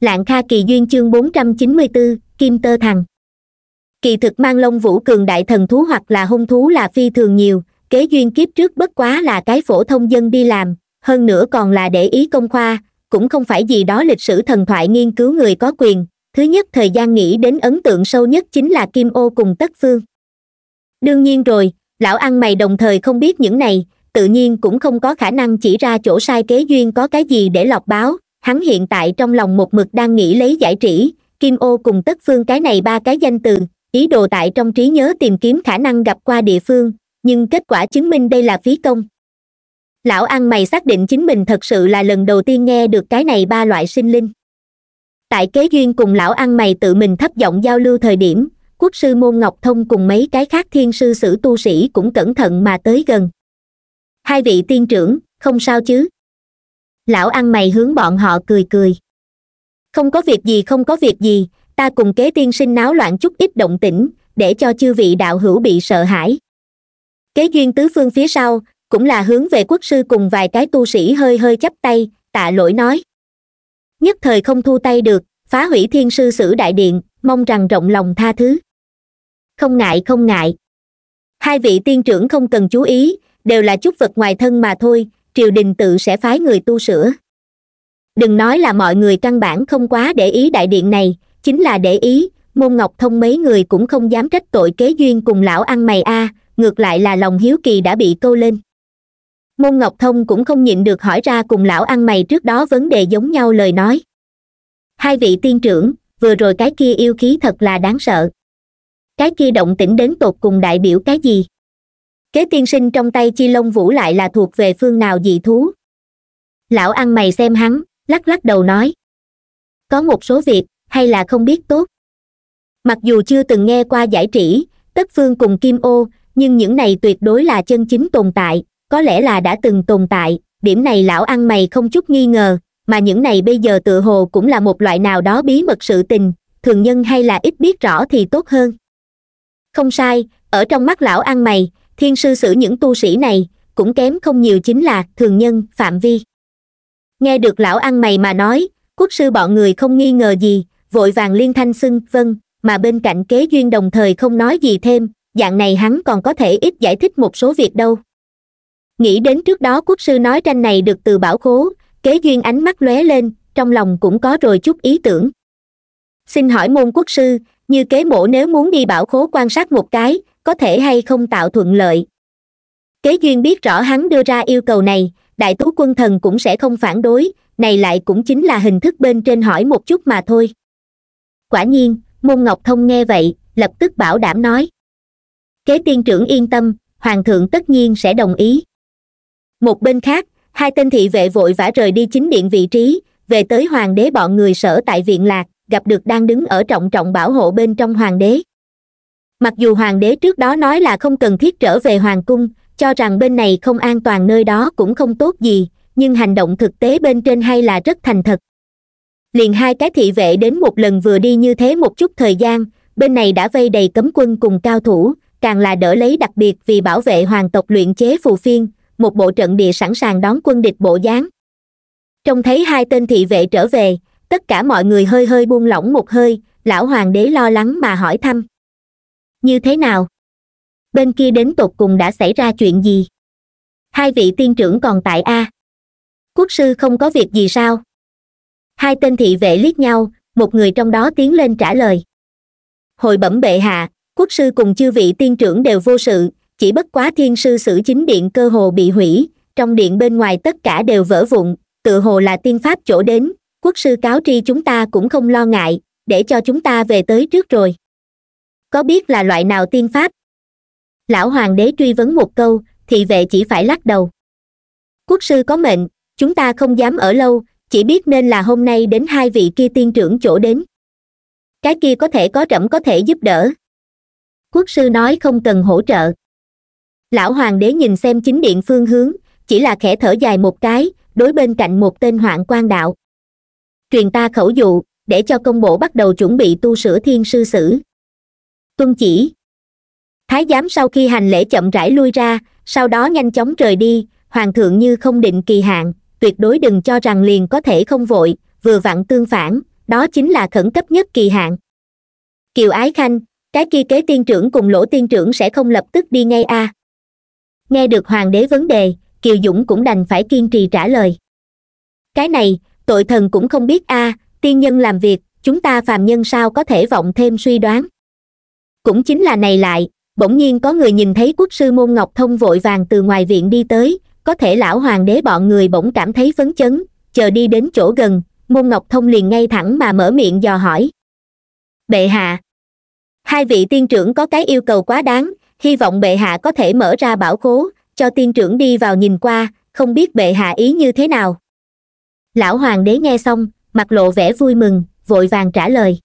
lạng kha kỳ duyên chương 494, kim tơ thằng kỳ thực mang lông vũ cường đại thần thú hoặc là hung thú là phi thường nhiều kế duyên kiếp trước bất quá là cái phổ thông dân đi làm hơn nữa còn là để ý công khoa cũng không phải gì đó lịch sử thần thoại nghiên cứu người có quyền thứ nhất thời gian nghĩ đến ấn tượng sâu nhất chính là kim ô cùng tất phương đương nhiên rồi lão ăn mày đồng thời không biết những này tự nhiên cũng không có khả năng chỉ ra chỗ sai kế duyên có cái gì để lọc báo hắn hiện tại trong lòng một mực đang nghĩ lấy giải trí kim ô cùng tất phương cái này ba cái danh từ ý đồ tại trong trí nhớ tìm kiếm khả năng gặp qua địa phương nhưng kết quả chứng minh đây là phí công lão ăn mày xác định chính mình thật sự là lần đầu tiên nghe được cái này ba loại sinh linh tại kế duyên cùng lão ăn mày tự mình thấp giọng giao lưu thời điểm quốc sư môn ngọc thông cùng mấy cái khác thiên sư sử tu sĩ cũng cẩn thận mà tới gần hai vị tiên trưởng không sao chứ lão ăn mày hướng bọn họ cười cười không có việc gì không có việc gì ta cùng kế tiên sinh náo loạn chút ít động tĩnh để cho chư vị đạo hữu bị sợ hãi kế duyên tứ phương phía sau cũng là hướng về quốc sư cùng vài cái tu sĩ hơi hơi chắp tay tạ lỗi nói nhất thời không thu tay được phá hủy thiên sư sử đại điện mong rằng rộng lòng tha thứ không ngại không ngại hai vị tiên trưởng không cần chú ý đều là chút vật ngoài thân mà thôi triều đình tự sẽ phái người tu sửa đừng nói là mọi người căn bản không quá để ý đại điện này chính là để ý môn ngọc thông mấy người cũng không dám trách tội kế duyên cùng lão ăn mày a à, ngược lại là lòng hiếu kỳ đã bị câu lên môn ngọc thông cũng không nhịn được hỏi ra cùng lão ăn mày trước đó vấn đề giống nhau lời nói hai vị tiên trưởng vừa rồi cái kia yêu khí thật là đáng sợ cái kia động tĩnh đến tột cùng đại biểu cái gì kế tiên sinh trong tay chi lông vũ lại là thuộc về phương nào dị thú lão ăn mày xem hắn lắc lắc đầu nói có một số việc hay là không biết tốt mặc dù chưa từng nghe qua giải trĩ tất phương cùng kim ô nhưng những này tuyệt đối là chân chính tồn tại có lẽ là đã từng tồn tại điểm này lão ăn mày không chút nghi ngờ mà những này bây giờ tự hồ cũng là một loại nào đó bí mật sự tình thường nhân hay là ít biết rõ thì tốt hơn không sai ở trong mắt lão ăn mày thiên sư xử những tu sĩ này cũng kém không nhiều chính là thường nhân phạm vi nghe được lão ăn mày mà nói quốc sư bọn người không nghi ngờ gì vội vàng liên thanh xưng vâng mà bên cạnh kế duyên đồng thời không nói gì thêm dạng này hắn còn có thể ít giải thích một số việc đâu nghĩ đến trước đó quốc sư nói tranh này được từ bảo khố kế duyên ánh mắt lóe lên trong lòng cũng có rồi chút ý tưởng xin hỏi môn quốc sư như kế mổ nếu muốn đi bảo khố quan sát một cái có thể hay không tạo thuận lợi kế duyên biết rõ hắn đưa ra yêu cầu này đại tú quân thần cũng sẽ không phản đối này lại cũng chính là hình thức bên trên hỏi một chút mà thôi quả nhiên môn ngọc thông nghe vậy lập tức bảo đảm nói kế tiên trưởng yên tâm hoàng thượng tất nhiên sẽ đồng ý một bên khác hai tên thị vệ vội vã rời đi chính điện vị trí về tới hoàng đế bọn người sở tại viện lạc gặp được đang đứng ở trọng trọng bảo hộ bên trong hoàng đế mặc dù hoàng đế trước đó nói là không cần thiết trở về hoàng cung cho rằng bên này không an toàn nơi đó cũng không tốt gì nhưng hành động thực tế bên trên hay là rất thành thật liền hai cái thị vệ đến một lần vừa đi như thế một chút thời gian bên này đã vây đầy cấm quân cùng cao thủ càng là đỡ lấy đặc biệt vì bảo vệ hoàng tộc luyện chế phù phiên một bộ trận địa sẵn sàng đón quân địch bộ dáng trông thấy hai tên thị vệ trở về tất cả mọi người hơi hơi buông lỏng một hơi lão hoàng đế lo lắng mà hỏi thăm như thế nào bên kia đến tột cùng đã xảy ra chuyện gì hai vị tiên trưởng còn tại a quốc sư không có việc gì sao hai tên thị vệ liếc nhau một người trong đó tiến lên trả lời hồi bẩm bệ hạ quốc sư cùng chư vị tiên trưởng đều vô sự chỉ bất quá thiên sư sử chính điện cơ hồ bị hủy trong điện bên ngoài tất cả đều vỡ vụn tự hồ là tiên pháp chỗ đến quốc sư cáo tri chúng ta cũng không lo ngại để cho chúng ta về tới trước rồi có biết là loại nào tiên pháp lão hoàng đế truy vấn một câu thị vệ chỉ phải lắc đầu quốc sư có mệnh chúng ta không dám ở lâu chỉ biết nên là hôm nay đến hai vị kia tiên trưởng chỗ đến cái kia có thể có trẫm có thể giúp đỡ quốc sư nói không cần hỗ trợ lão hoàng đế nhìn xem chính điện phương hướng chỉ là khẽ thở dài một cái đối bên cạnh một tên hoạn quan đạo truyền ta khẩu dụ để cho công bộ bắt đầu chuẩn bị tu sửa thiên sư sử tuân chỉ thái giám sau khi hành lễ chậm rãi lui ra sau đó nhanh chóng rời đi hoàng thượng như không định kỳ hạn tuyệt đối đừng cho rằng liền có thể không vội vừa vặn tương phản đó chính là khẩn cấp nhất kỳ hạn kiều ái khanh cái kia kế tiên trưởng cùng lỗ tiên trưởng sẽ không lập tức đi ngay a à. nghe được hoàng đế vấn đề kiều dũng cũng đành phải kiên trì trả lời cái này tội thần cũng không biết a à, tiên nhân làm việc chúng ta phàm nhân sao có thể vọng thêm suy đoán cũng chính là này lại bỗng nhiên có người nhìn thấy quốc sư môn ngọc thông vội vàng từ ngoài viện đi tới có thể lão hoàng đế bọn người bỗng cảm thấy phấn chấn chờ đi đến chỗ gần môn ngọc thông liền ngay thẳng mà mở miệng dò hỏi bệ hạ hai vị tiên trưởng có cái yêu cầu quá đáng hy vọng bệ hạ có thể mở ra bảo khố cho tiên trưởng đi vào nhìn qua không biết bệ hạ ý như thế nào lão hoàng đế nghe xong mặt lộ vẻ vui mừng vội vàng trả lời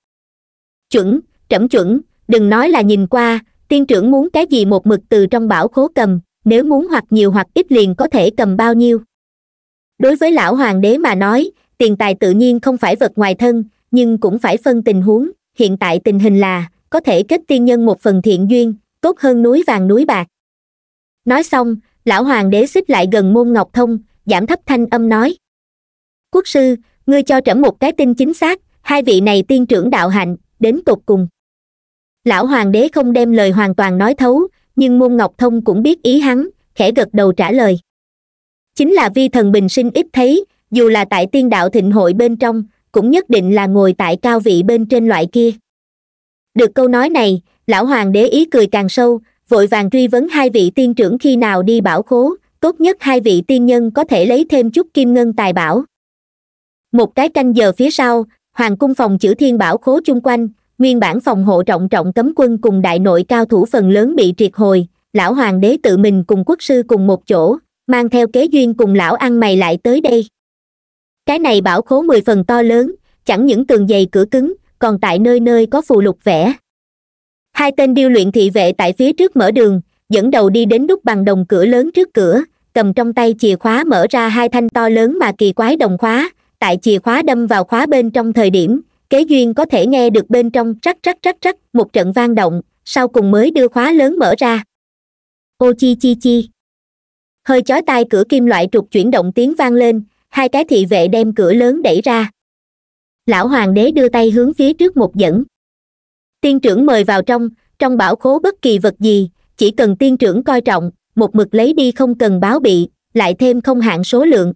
chuẩn trẫm chuẩn đừng nói là nhìn qua tiên trưởng muốn cái gì một mực từ trong bảo khố cầm nếu muốn hoặc nhiều hoặc ít liền có thể cầm bao nhiêu đối với lão hoàng đế mà nói tiền tài tự nhiên không phải vật ngoài thân nhưng cũng phải phân tình huống hiện tại tình hình là có thể kết tiên nhân một phần thiện duyên tốt hơn núi vàng núi bạc nói xong lão hoàng đế xích lại gần môn ngọc thông giảm thấp thanh âm nói quốc sư ngươi cho trẫm một cái tin chính xác hai vị này tiên trưởng đạo hạnh đến tột cùng lão hoàng đế không đem lời hoàn toàn nói thấu nhưng môn ngọc thông cũng biết ý hắn khẽ gật đầu trả lời chính là vi thần bình sinh ít thấy dù là tại tiên đạo thịnh hội bên trong cũng nhất định là ngồi tại cao vị bên trên loại kia được câu nói này lão hoàng đế ý cười càng sâu vội vàng truy vấn hai vị tiên trưởng khi nào đi bảo khố tốt nhất hai vị tiên nhân có thể lấy thêm chút kim ngân tài bảo một cái canh giờ phía sau hoàng cung phòng chữ thiên bảo khố chung quanh nguyên bản phòng hộ trọng trọng cấm quân cùng đại nội cao thủ phần lớn bị triệt hồi lão hoàng đế tự mình cùng quốc sư cùng một chỗ mang theo kế duyên cùng lão ăn mày lại tới đây cái này bảo khố mười phần to lớn chẳng những tường dày cửa cứng còn tại nơi nơi có phù lục vẽ hai tên điêu luyện thị vệ tại phía trước mở đường dẫn đầu đi đến đúc bằng đồng cửa lớn trước cửa cầm trong tay chìa khóa mở ra hai thanh to lớn mà kỳ quái đồng khóa tại chìa khóa đâm vào khóa bên trong thời điểm kế duyên có thể nghe được bên trong rắc rắc rắc rắc một trận vang động sau cùng mới đưa khóa lớn mở ra ô chi chi chi hơi chói tai cửa kim loại trục chuyển động tiếng vang lên hai cái thị vệ đem cửa lớn đẩy ra lão hoàng đế đưa tay hướng phía trước một dẫn tiên trưởng mời vào trong trong bảo khố bất kỳ vật gì chỉ cần tiên trưởng coi trọng một mực lấy đi không cần báo bị lại thêm không hạn số lượng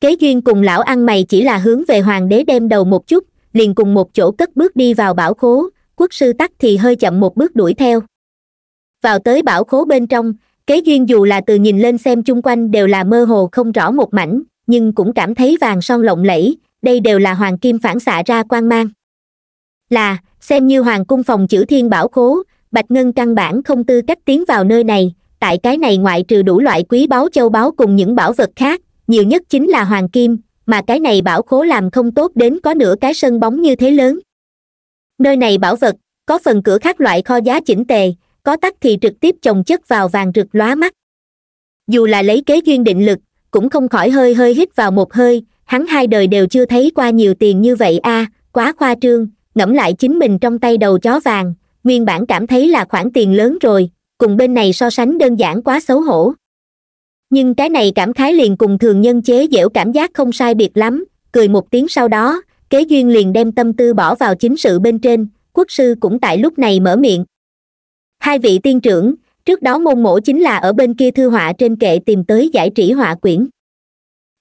kế duyên cùng lão ăn mày chỉ là hướng về hoàng đế đem đầu một chút liền cùng một chỗ cất bước đi vào bảo khố quốc sư tắc thì hơi chậm một bước đuổi theo vào tới bảo khố bên trong kế duyên dù là từ nhìn lên xem chung quanh đều là mơ hồ không rõ một mảnh nhưng cũng cảm thấy vàng son lộng lẫy đây đều là hoàng kim phản xạ ra quan mang là xem như hoàng cung phòng chữ thiên bảo khố bạch ngân căn bản không tư cách tiến vào nơi này tại cái này ngoại trừ đủ loại quý báu châu báu cùng những bảo vật khác nhiều nhất chính là hoàng kim mà cái này bảo khố làm không tốt đến có nửa cái sân bóng như thế lớn nơi này bảo vật có phần cửa khác loại kho giá chỉnh tề có tắc thì trực tiếp chồng chất vào vàng rực lóa mắt dù là lấy kế duyên định lực cũng không khỏi hơi hơi hít vào một hơi hắn hai đời đều chưa thấy qua nhiều tiền như vậy a à, quá khoa trương ngẫm lại chính mình trong tay đầu chó vàng nguyên bản cảm thấy là khoản tiền lớn rồi cùng bên này so sánh đơn giản quá xấu hổ nhưng cái này cảm khái liền cùng thường nhân chế dẻo cảm giác không sai biệt lắm cười một tiếng sau đó kế duyên liền đem tâm tư bỏ vào chính sự bên trên quốc sư cũng tại lúc này mở miệng hai vị tiên trưởng trước đó môn mổ chính là ở bên kia thư họa trên kệ tìm tới giải trí họa quyển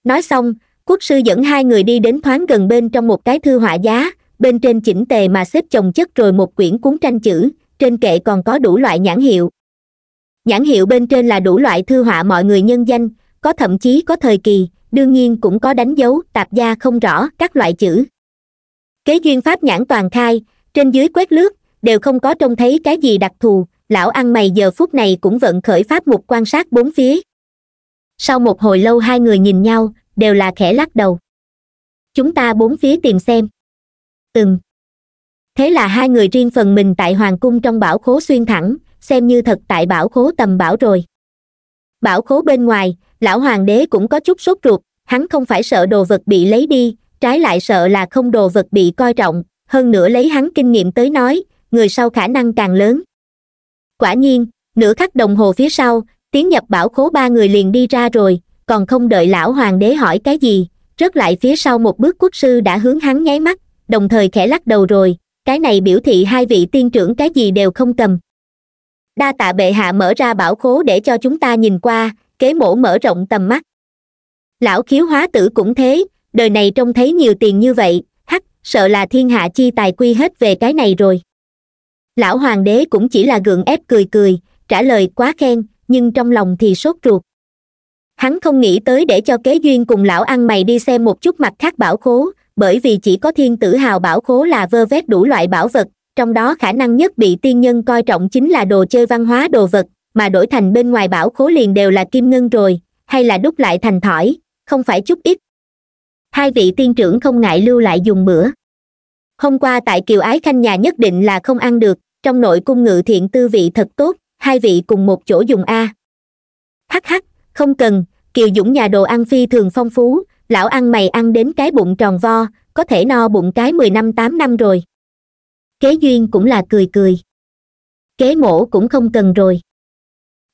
nói xong quốc sư dẫn hai người đi đến thoáng gần bên trong một cái thư họa giá bên trên chỉnh tề mà xếp chồng chất rồi một quyển cuốn tranh chữ trên kệ còn có đủ loại nhãn hiệu nhãn hiệu bên trên là đủ loại thư họa mọi người nhân danh có thậm chí có thời kỳ đương nhiên cũng có đánh dấu tạp gia không rõ các loại chữ kế duyên pháp nhãn toàn khai trên dưới quét lướt đều không có trông thấy cái gì đặc thù lão ăn mày giờ phút này cũng vận khởi pháp mục quan sát bốn phía sau một hồi lâu hai người nhìn nhau đều là khẽ lắc đầu chúng ta bốn phía tìm xem ừm thế là hai người riêng phần mình tại hoàng cung trong bảo khố xuyên thẳng xem như thật tại bảo khố tầm bảo rồi bảo khố bên ngoài lão hoàng đế cũng có chút sốt ruột hắn không phải sợ đồ vật bị lấy đi trái lại sợ là không đồ vật bị coi trọng hơn nữa lấy hắn kinh nghiệm tới nói người sau khả năng càng lớn quả nhiên nửa khắc đồng hồ phía sau tiến nhập bảo khố ba người liền đi ra rồi còn không đợi lão hoàng đế hỏi cái gì rớt lại phía sau một bước quốc sư đã hướng hắn nháy mắt đồng thời khẽ lắc đầu rồi cái này biểu thị hai vị tiên trưởng cái gì đều không cầm đa tạ bệ hạ mở ra bảo khố để cho chúng ta nhìn qua kế mổ mở rộng tầm mắt lão khiếu hóa tử cũng thế đời này trông thấy nhiều tiền như vậy hắc sợ là thiên hạ chi tài quy hết về cái này rồi lão hoàng đế cũng chỉ là gượng ép cười cười trả lời quá khen nhưng trong lòng thì sốt ruột hắn không nghĩ tới để cho kế duyên cùng lão ăn mày đi xem một chút mặt khác bảo khố bởi vì chỉ có thiên tử hào bảo khố là vơ vét đủ loại bảo vật trong đó khả năng nhất bị tiên nhân coi trọng chính là đồ chơi văn hóa đồ vật mà đổi thành bên ngoài bảo khố liền đều là kim ngân rồi hay là đúc lại thành thỏi không phải chút ít hai vị tiên trưởng không ngại lưu lại dùng bữa hôm qua tại kiều ái khanh nhà nhất định là không ăn được trong nội cung ngự thiện tư vị thật tốt hai vị cùng một chỗ dùng a hắc hắc không cần kiều dũng nhà đồ ăn phi thường phong phú lão ăn mày ăn đến cái bụng tròn vo có thể no bụng cái mười năm tám năm rồi kế duyên cũng là cười cười kế mổ cũng không cần rồi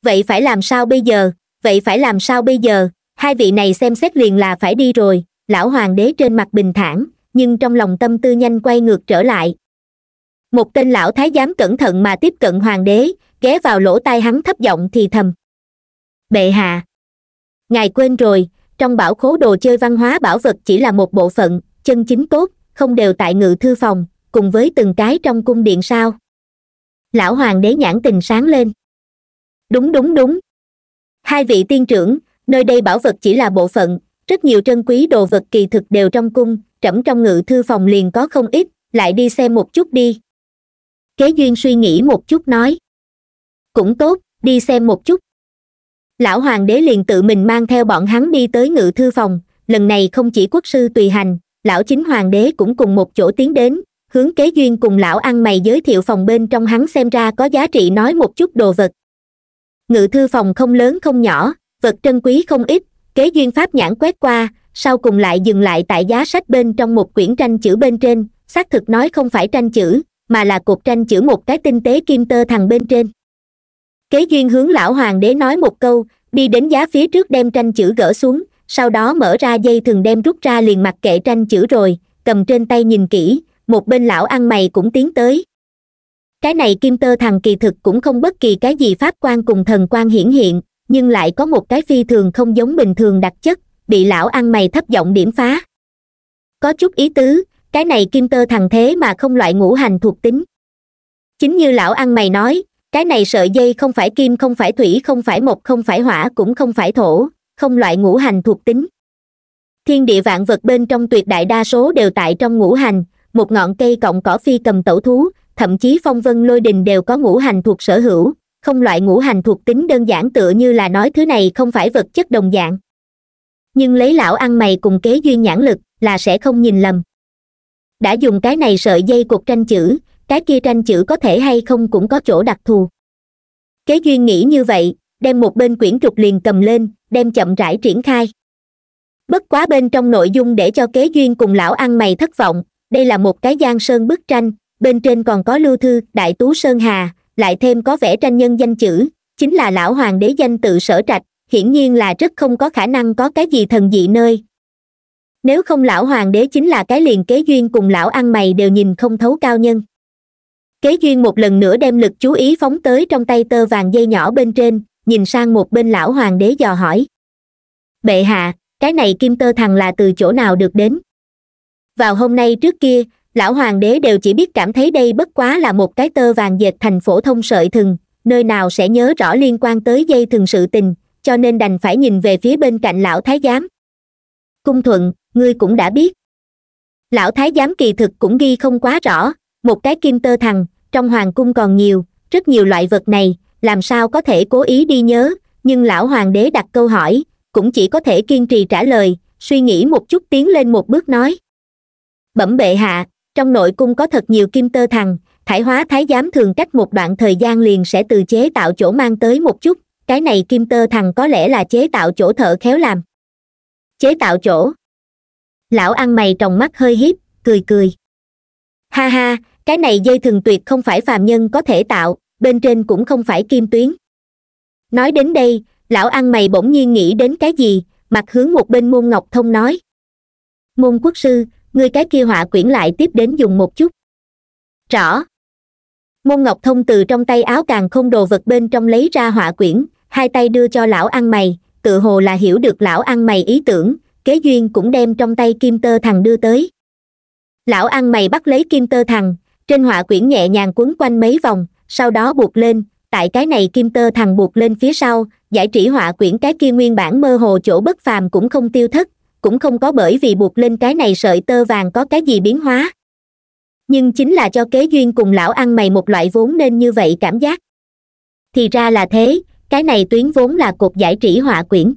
vậy phải làm sao bây giờ vậy phải làm sao bây giờ hai vị này xem xét liền là phải đi rồi lão hoàng đế trên mặt bình thản nhưng trong lòng tâm tư nhanh quay ngược trở lại một tên lão thái giám cẩn thận mà tiếp cận hoàng đế ghé vào lỗ tai hắn thấp giọng thì thầm bệ hạ ngài quên rồi trong bảo khố đồ chơi văn hóa bảo vật chỉ là một bộ phận chân chính tốt không đều tại ngự thư phòng cùng với từng cái trong cung điện sao lão hoàng đế nhãn tình sáng lên đúng đúng đúng hai vị tiên trưởng nơi đây bảo vật chỉ là bộ phận rất nhiều trân quý đồ vật kỳ thực đều trong cung trẫm trong ngự thư phòng liền có không ít lại đi xem một chút đi kế duyên suy nghĩ một chút nói cũng tốt đi xem một chút lão hoàng đế liền tự mình mang theo bọn hắn đi tới ngự thư phòng lần này không chỉ quốc sư tùy hành lão chính hoàng đế cũng cùng một chỗ tiến đến hướng kế duyên cùng lão ăn mày giới thiệu phòng bên trong hắn xem ra có giá trị nói một chút đồ vật ngự thư phòng không lớn không nhỏ vật trân quý không ít kế duyên pháp nhãn quét qua sau cùng lại dừng lại tại giá sách bên trong một quyển tranh chữ bên trên xác thực nói không phải tranh chữ mà là cột tranh chữ một cái tinh tế kim tơ thằng bên trên kế duyên hướng lão hoàng đế nói một câu đi đến giá phía trước đem tranh chữ gỡ xuống sau đó mở ra dây thường đem rút ra liền mặc kệ tranh chữ rồi cầm trên tay nhìn kỹ một bên lão ăn mày cũng tiến tới cái này kim tơ thằng kỳ thực cũng không bất kỳ cái gì pháp quan cùng thần quan hiển hiện nhưng lại có một cái phi thường không giống bình thường đặc chất bị lão ăn mày thấp giọng điểm phá có chút ý tứ cái này kim tơ thằng thế mà không loại ngũ hành thuộc tính chính như lão ăn mày nói cái này sợi dây không phải kim không phải thủy không phải mộc không phải hỏa cũng không phải thổ không loại ngũ hành thuộc tính thiên địa vạn vật bên trong tuyệt đại đa số đều tại trong ngũ hành một ngọn cây cọng cỏ phi cầm tẩu thú thậm chí phong vân lôi đình đều có ngũ hành thuộc sở hữu không loại ngũ hành thuộc tính đơn giản tựa như là nói thứ này không phải vật chất đồng dạng nhưng lấy lão ăn mày cùng kế duy nhãn lực là sẽ không nhìn lầm đã dùng cái này sợi dây cột tranh chữ cái kia tranh chữ có thể hay không cũng có chỗ đặc thù kế duy nghĩ như vậy đem một bên quyển trục liền cầm lên đem chậm rãi triển khai bất quá bên trong nội dung để cho kế duyên cùng lão ăn mày thất vọng đây là một cái gian sơn bức tranh bên trên còn có lưu thư đại tú sơn hà lại thêm có vẽ tranh nhân danh chữ chính là lão hoàng đế danh tự sở trạch hiển nhiên là rất không có khả năng có cái gì thần dị nơi nếu không lão hoàng đế chính là cái liền kế duyên cùng lão ăn mày đều nhìn không thấu cao nhân kế duyên một lần nữa đem lực chú ý phóng tới trong tay tơ vàng dây nhỏ bên trên nhìn sang một bên lão hoàng đế dò hỏi bệ hạ cái này kim tơ thằng là từ chỗ nào được đến vào hôm nay trước kia lão hoàng đế đều chỉ biết cảm thấy đây bất quá là một cái tơ vàng dệt thành phổ thông sợi thừng nơi nào sẽ nhớ rõ liên quan tới dây thừng sự tình cho nên đành phải nhìn về phía bên cạnh lão thái giám cung thuận ngươi cũng đã biết lão thái giám kỳ thực cũng ghi không quá rõ một cái kim tơ thằng trong hoàng cung còn nhiều rất nhiều loại vật này làm sao có thể cố ý đi nhớ nhưng lão hoàng đế đặt câu hỏi cũng chỉ có thể kiên trì trả lời suy nghĩ một chút tiến lên một bước nói bẩm bệ hạ trong nội cung có thật nhiều kim tơ thằng thải hóa thái giám thường cách một đoạn thời gian liền sẽ từ chế tạo chỗ mang tới một chút cái này kim tơ thằng có lẽ là chế tạo chỗ thợ khéo làm chế tạo chỗ lão ăn mày trồng mắt hơi hiếp cười cười ha ha cái này dây thường tuyệt không phải phàm nhân có thể tạo bên trên cũng không phải kim tuyến nói đến đây lão ăn mày bỗng nhiên nghĩ đến cái gì mặt hướng một bên môn ngọc thông nói môn quốc sư ngươi cái kia họa quyển lại tiếp đến dùng một chút rõ môn ngọc thông từ trong tay áo càng không đồ vật bên trong lấy ra họa quyển hai tay đưa cho lão ăn mày tự hồ là hiểu được lão ăn mày ý tưởng kế duyên cũng đem trong tay kim tơ thằng đưa tới lão ăn mày bắt lấy kim tơ thằng trên họa quyển nhẹ nhàng quấn quanh mấy vòng sau đó buộc lên tại cái này kim tơ thằng buộc lên phía sau giải trĩ họa quyển cái kia nguyên bản mơ hồ chỗ bất phàm cũng không tiêu thất cũng không có bởi vì buộc lên cái này sợi tơ vàng có cái gì biến hóa nhưng chính là cho kế duyên cùng lão ăn mày một loại vốn nên như vậy cảm giác thì ra là thế cái này tuyến vốn là cột giải trí họa quyển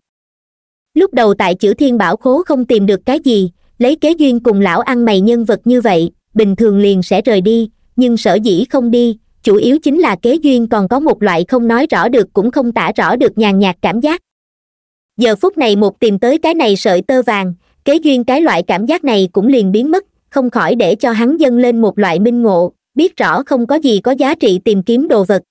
lúc đầu tại chữ thiên bảo khố không tìm được cái gì lấy kế duyên cùng lão ăn mày nhân vật như vậy bình thường liền sẽ rời đi nhưng sở dĩ không đi chủ yếu chính là kế duyên còn có một loại không nói rõ được cũng không tả rõ được nhàn nhạt cảm giác giờ phút này một tìm tới cái này sợi tơ vàng kế duyên cái loại cảm giác này cũng liền biến mất không khỏi để cho hắn dâng lên một loại minh ngộ biết rõ không có gì có giá trị tìm kiếm đồ vật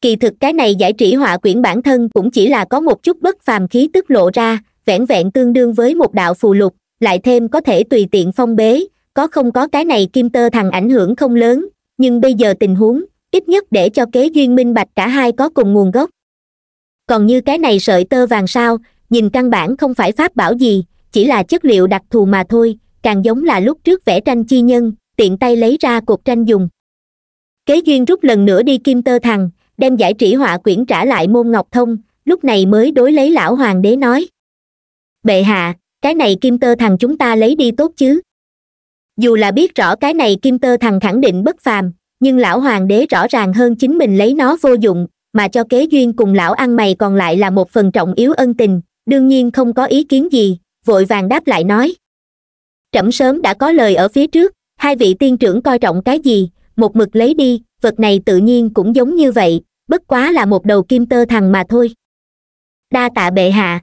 kỳ thực cái này giải trĩ họa quyển bản thân cũng chỉ là có một chút bất phàm khí tức lộ ra vẹn vẹn tương đương với một đạo phù lục lại thêm có thể tùy tiện phong bế có không có cái này kim tơ thằng ảnh hưởng không lớn nhưng bây giờ tình huống ít nhất để cho kế duyên minh bạch cả hai có cùng nguồn gốc còn như cái này sợi tơ vàng sao nhìn căn bản không phải pháp bảo gì chỉ là chất liệu đặc thù mà thôi càng giống là lúc trước vẽ tranh chi nhân tiện tay lấy ra cuộc tranh dùng kế duyên rút lần nữa đi kim tơ thằng đem giải trĩ họa quyển trả lại môn ngọc thông lúc này mới đối lấy lão hoàng đế nói bệ hạ cái này kim tơ thằng chúng ta lấy đi tốt chứ dù là biết rõ cái này kim tơ thằng khẳng định bất phàm nhưng lão hoàng đế rõ ràng hơn chính mình lấy nó vô dụng mà cho kế duyên cùng lão ăn mày còn lại là một phần trọng yếu ân tình đương nhiên không có ý kiến gì vội vàng đáp lại nói trẫm sớm đã có lời ở phía trước hai vị tiên trưởng coi trọng cái gì một mực lấy đi vật này tự nhiên cũng giống như vậy bất quá là một đầu kim tơ thằng mà thôi đa tạ bệ hạ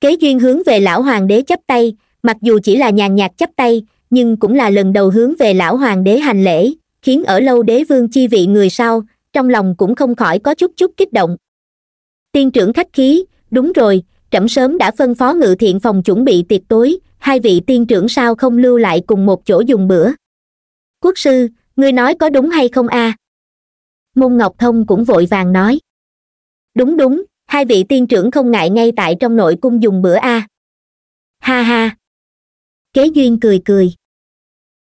kế duyên hướng về lão hoàng đế chắp tay mặc dù chỉ là nhàn nhạt chắp tay nhưng cũng là lần đầu hướng về lão hoàng đế hành lễ khiến ở lâu đế vương chi vị người sau trong lòng cũng không khỏi có chút chút kích động tiên trưởng khách khí đúng rồi trẫm sớm đã phân phó ngự thiện phòng chuẩn bị tiệc tối hai vị tiên trưởng sao không lưu lại cùng một chỗ dùng bữa quốc sư ngươi nói có đúng hay không a à? môn ngọc thông cũng vội vàng nói đúng đúng hai vị tiên trưởng không ngại ngay tại trong nội cung dùng bữa a à. ha ha kế duyên cười cười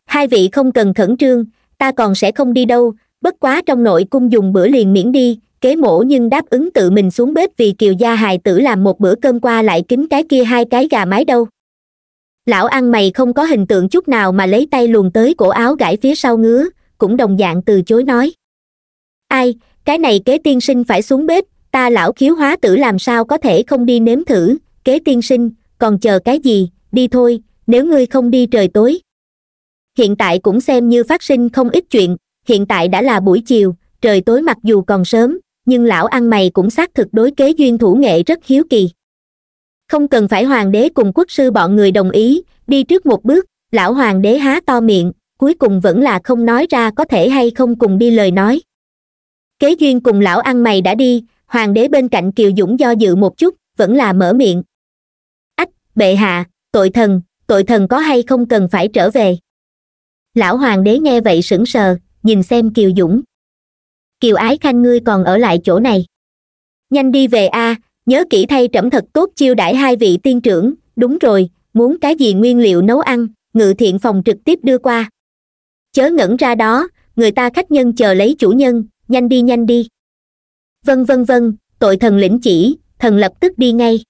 hai vị không cần khẩn trương ta còn sẽ không đi đâu bất quá trong nội cung dùng bữa liền miễn đi kế mổ nhưng đáp ứng tự mình xuống bếp vì kiều gia hài tử làm một bữa cơm qua lại kính cái kia hai cái gà mái đâu lão ăn mày không có hình tượng chút nào mà lấy tay luồn tới cổ áo gãi phía sau ngứa cũng đồng dạng từ chối nói ai cái này kế tiên sinh phải xuống bếp ta lão khiếu hóa tử làm sao có thể không đi nếm thử kế tiên sinh còn chờ cái gì đi thôi nếu ngươi không đi trời tối hiện tại cũng xem như phát sinh không ít chuyện hiện tại đã là buổi chiều trời tối mặc dù còn sớm nhưng lão ăn mày cũng xác thực đối kế duyên thủ nghệ rất hiếu kỳ không cần phải hoàng đế cùng quốc sư bọn người đồng ý đi trước một bước lão hoàng đế há to miệng cuối cùng vẫn là không nói ra có thể hay không cùng đi lời nói kế duyên cùng lão ăn mày đã đi hoàng đế bên cạnh kiều dũng do dự một chút vẫn là mở miệng ách bệ hạ tội thần tội thần có hay không cần phải trở về lão hoàng đế nghe vậy sững sờ nhìn xem kiều dũng kiều ái khanh ngươi còn ở lại chỗ này nhanh đi về a à, nhớ kỹ thay trẫm thật tốt chiêu đãi hai vị tiên trưởng đúng rồi muốn cái gì nguyên liệu nấu ăn ngự thiện phòng trực tiếp đưa qua chớ ngẩn ra đó người ta khách nhân chờ lấy chủ nhân nhanh đi nhanh đi vân vân vân tội thần lĩnh chỉ thần lập tức đi ngay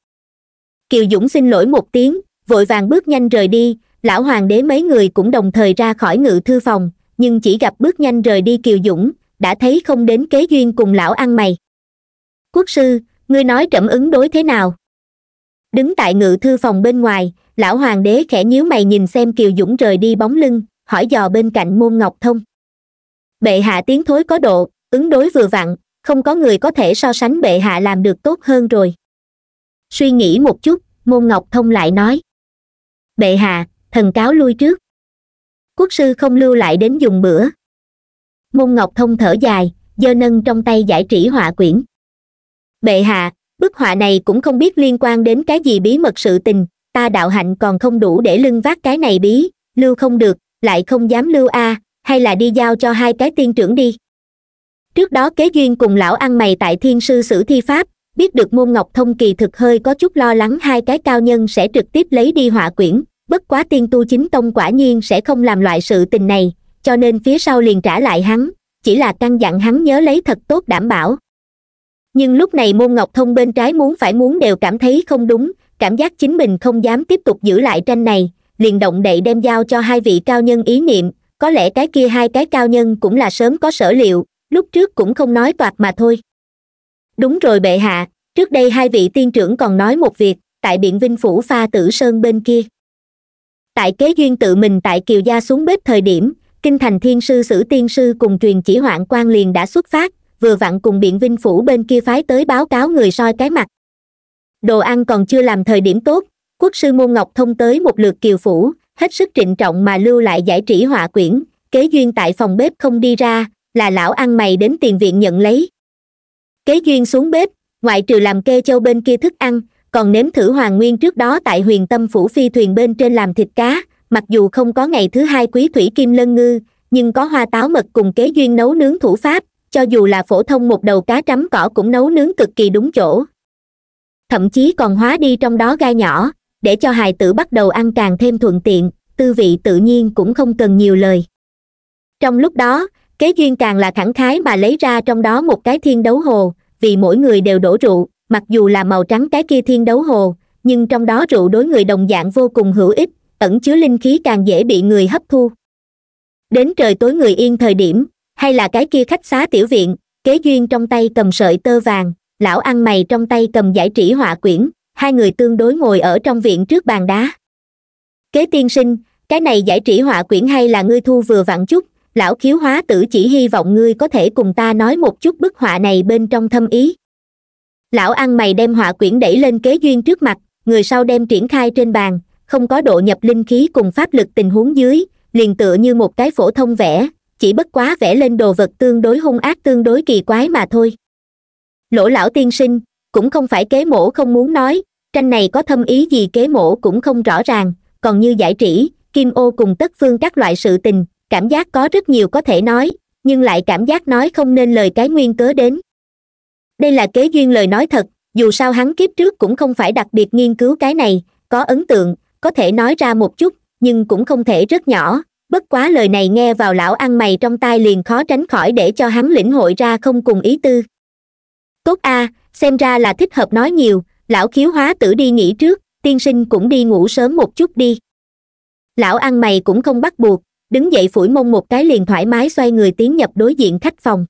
kiều dũng xin lỗi một tiếng vội vàng bước nhanh rời đi lão hoàng đế mấy người cũng đồng thời ra khỏi ngự thư phòng nhưng chỉ gặp bước nhanh rời đi kiều dũng đã thấy không đến kế duyên cùng lão ăn mày quốc sư ngươi nói trẫm ứng đối thế nào đứng tại ngự thư phòng bên ngoài lão hoàng đế khẽ nhíu mày nhìn xem kiều dũng rời đi bóng lưng hỏi dò bên cạnh môn ngọc thông bệ hạ tiếng thối có độ ứng đối vừa vặn không có người có thể so sánh bệ hạ làm được tốt hơn rồi suy nghĩ một chút môn ngọc thông lại nói bệ hạ thần cáo lui trước quốc sư không lưu lại đến dùng bữa môn ngọc thông thở dài giơ nâng trong tay giải trĩ họa quyển bệ hạ bức họa này cũng không biết liên quan đến cái gì bí mật sự tình ta đạo hạnh còn không đủ để lưng vác cái này bí lưu không được lại không dám lưu a à, hay là đi giao cho hai cái tiên trưởng đi trước đó kế duyên cùng lão ăn mày tại thiên sư sử thi pháp biết được môn ngọc thông kỳ thực hơi có chút lo lắng hai cái cao nhân sẽ trực tiếp lấy đi họa quyển bất quá tiên tu chính tông quả nhiên sẽ không làm loại sự tình này cho nên phía sau liền trả lại hắn chỉ là căn dặn hắn nhớ lấy thật tốt đảm bảo nhưng lúc này môn ngọc thông bên trái muốn phải muốn đều cảm thấy không đúng cảm giác chính mình không dám tiếp tục giữ lại tranh này liền động đậy đem giao cho hai vị cao nhân ý niệm có lẽ cái kia hai cái cao nhân cũng là sớm có sở liệu lúc trước cũng không nói toạc mà thôi đúng rồi bệ hạ trước đây hai vị tiên trưởng còn nói một việc tại biện vinh phủ pha tử sơn bên kia tại kế duyên tự mình tại kiều gia xuống bếp thời điểm kinh thành thiên sư sử tiên sư cùng truyền chỉ hoạn quan liền đã xuất phát vừa vặn cùng biện vinh phủ bên kia phái tới báo cáo người soi cái mặt đồ ăn còn chưa làm thời điểm tốt quốc sư môn ngọc thông tới một lượt kiều phủ hết sức trịnh trọng mà lưu lại giải trí họa quyển kế duyên tại phòng bếp không đi ra là lão ăn mày đến tiền viện nhận lấy kế duyên xuống bếp ngoại trừ làm kê châu bên kia thức ăn còn nếm thử hoàng nguyên trước đó tại huyền tâm phủ phi thuyền bên trên làm thịt cá mặc dù không có ngày thứ hai quý thủy kim lân ngư nhưng có hoa táo mật cùng kế duyên nấu nướng thủ pháp cho dù là phổ thông một đầu cá trắm cỏ cũng nấu nướng cực kỳ đúng chỗ thậm chí còn hóa đi trong đó gai nhỏ để cho hài tử bắt đầu ăn càng thêm thuận tiện tư vị tự nhiên cũng không cần nhiều lời trong lúc đó kế duyên càng là thẳng khái mà lấy ra trong đó một cái thiên đấu hồ vì mỗi người đều đổ rượu mặc dù là màu trắng cái kia thiên đấu hồ nhưng trong đó rượu đối người đồng dạng vô cùng hữu ích ẩn chứa linh khí càng dễ bị người hấp thu đến trời tối người yên thời điểm hay là cái kia khách xá tiểu viện kế duyên trong tay cầm sợi tơ vàng lão ăn mày trong tay cầm giải trí họa quyển hai người tương đối ngồi ở trong viện trước bàn đá kế tiên sinh cái này giải trí họa quyển hay là ngươi thu vừa vặn chút lão khiếu hóa tử chỉ hy vọng ngươi có thể cùng ta nói một chút bức họa này bên trong thâm ý lão ăn mày đem họa quyển đẩy lên kế duyên trước mặt người sau đem triển khai trên bàn không có độ nhập linh khí cùng pháp lực tình huống dưới liền tựa như một cái phổ thông vẽ chỉ bất quá vẽ lên đồ vật tương đối hung ác tương đối kỳ quái mà thôi lỗ lão tiên sinh cũng không phải kế mổ không muốn nói tranh này có thâm ý gì kế mổ cũng không rõ ràng còn như giải trí kim ô cùng tất phương các loại sự tình cảm giác có rất nhiều có thể nói nhưng lại cảm giác nói không nên lời cái nguyên cớ đến đây là kế duyên lời nói thật dù sao hắn kiếp trước cũng không phải đặc biệt nghiên cứu cái này có ấn tượng có thể nói ra một chút nhưng cũng không thể rất nhỏ bất quá lời này nghe vào lão ăn mày trong tai liền khó tránh khỏi để cho hắn lĩnh hội ra không cùng ý tư tốt a xem ra là thích hợp nói nhiều lão khiếu hóa tử đi nghỉ trước tiên sinh cũng đi ngủ sớm một chút đi lão ăn mày cũng không bắt buộc đứng dậy phủi mông một cái liền thoải mái xoay người tiến nhập đối diện khách phòng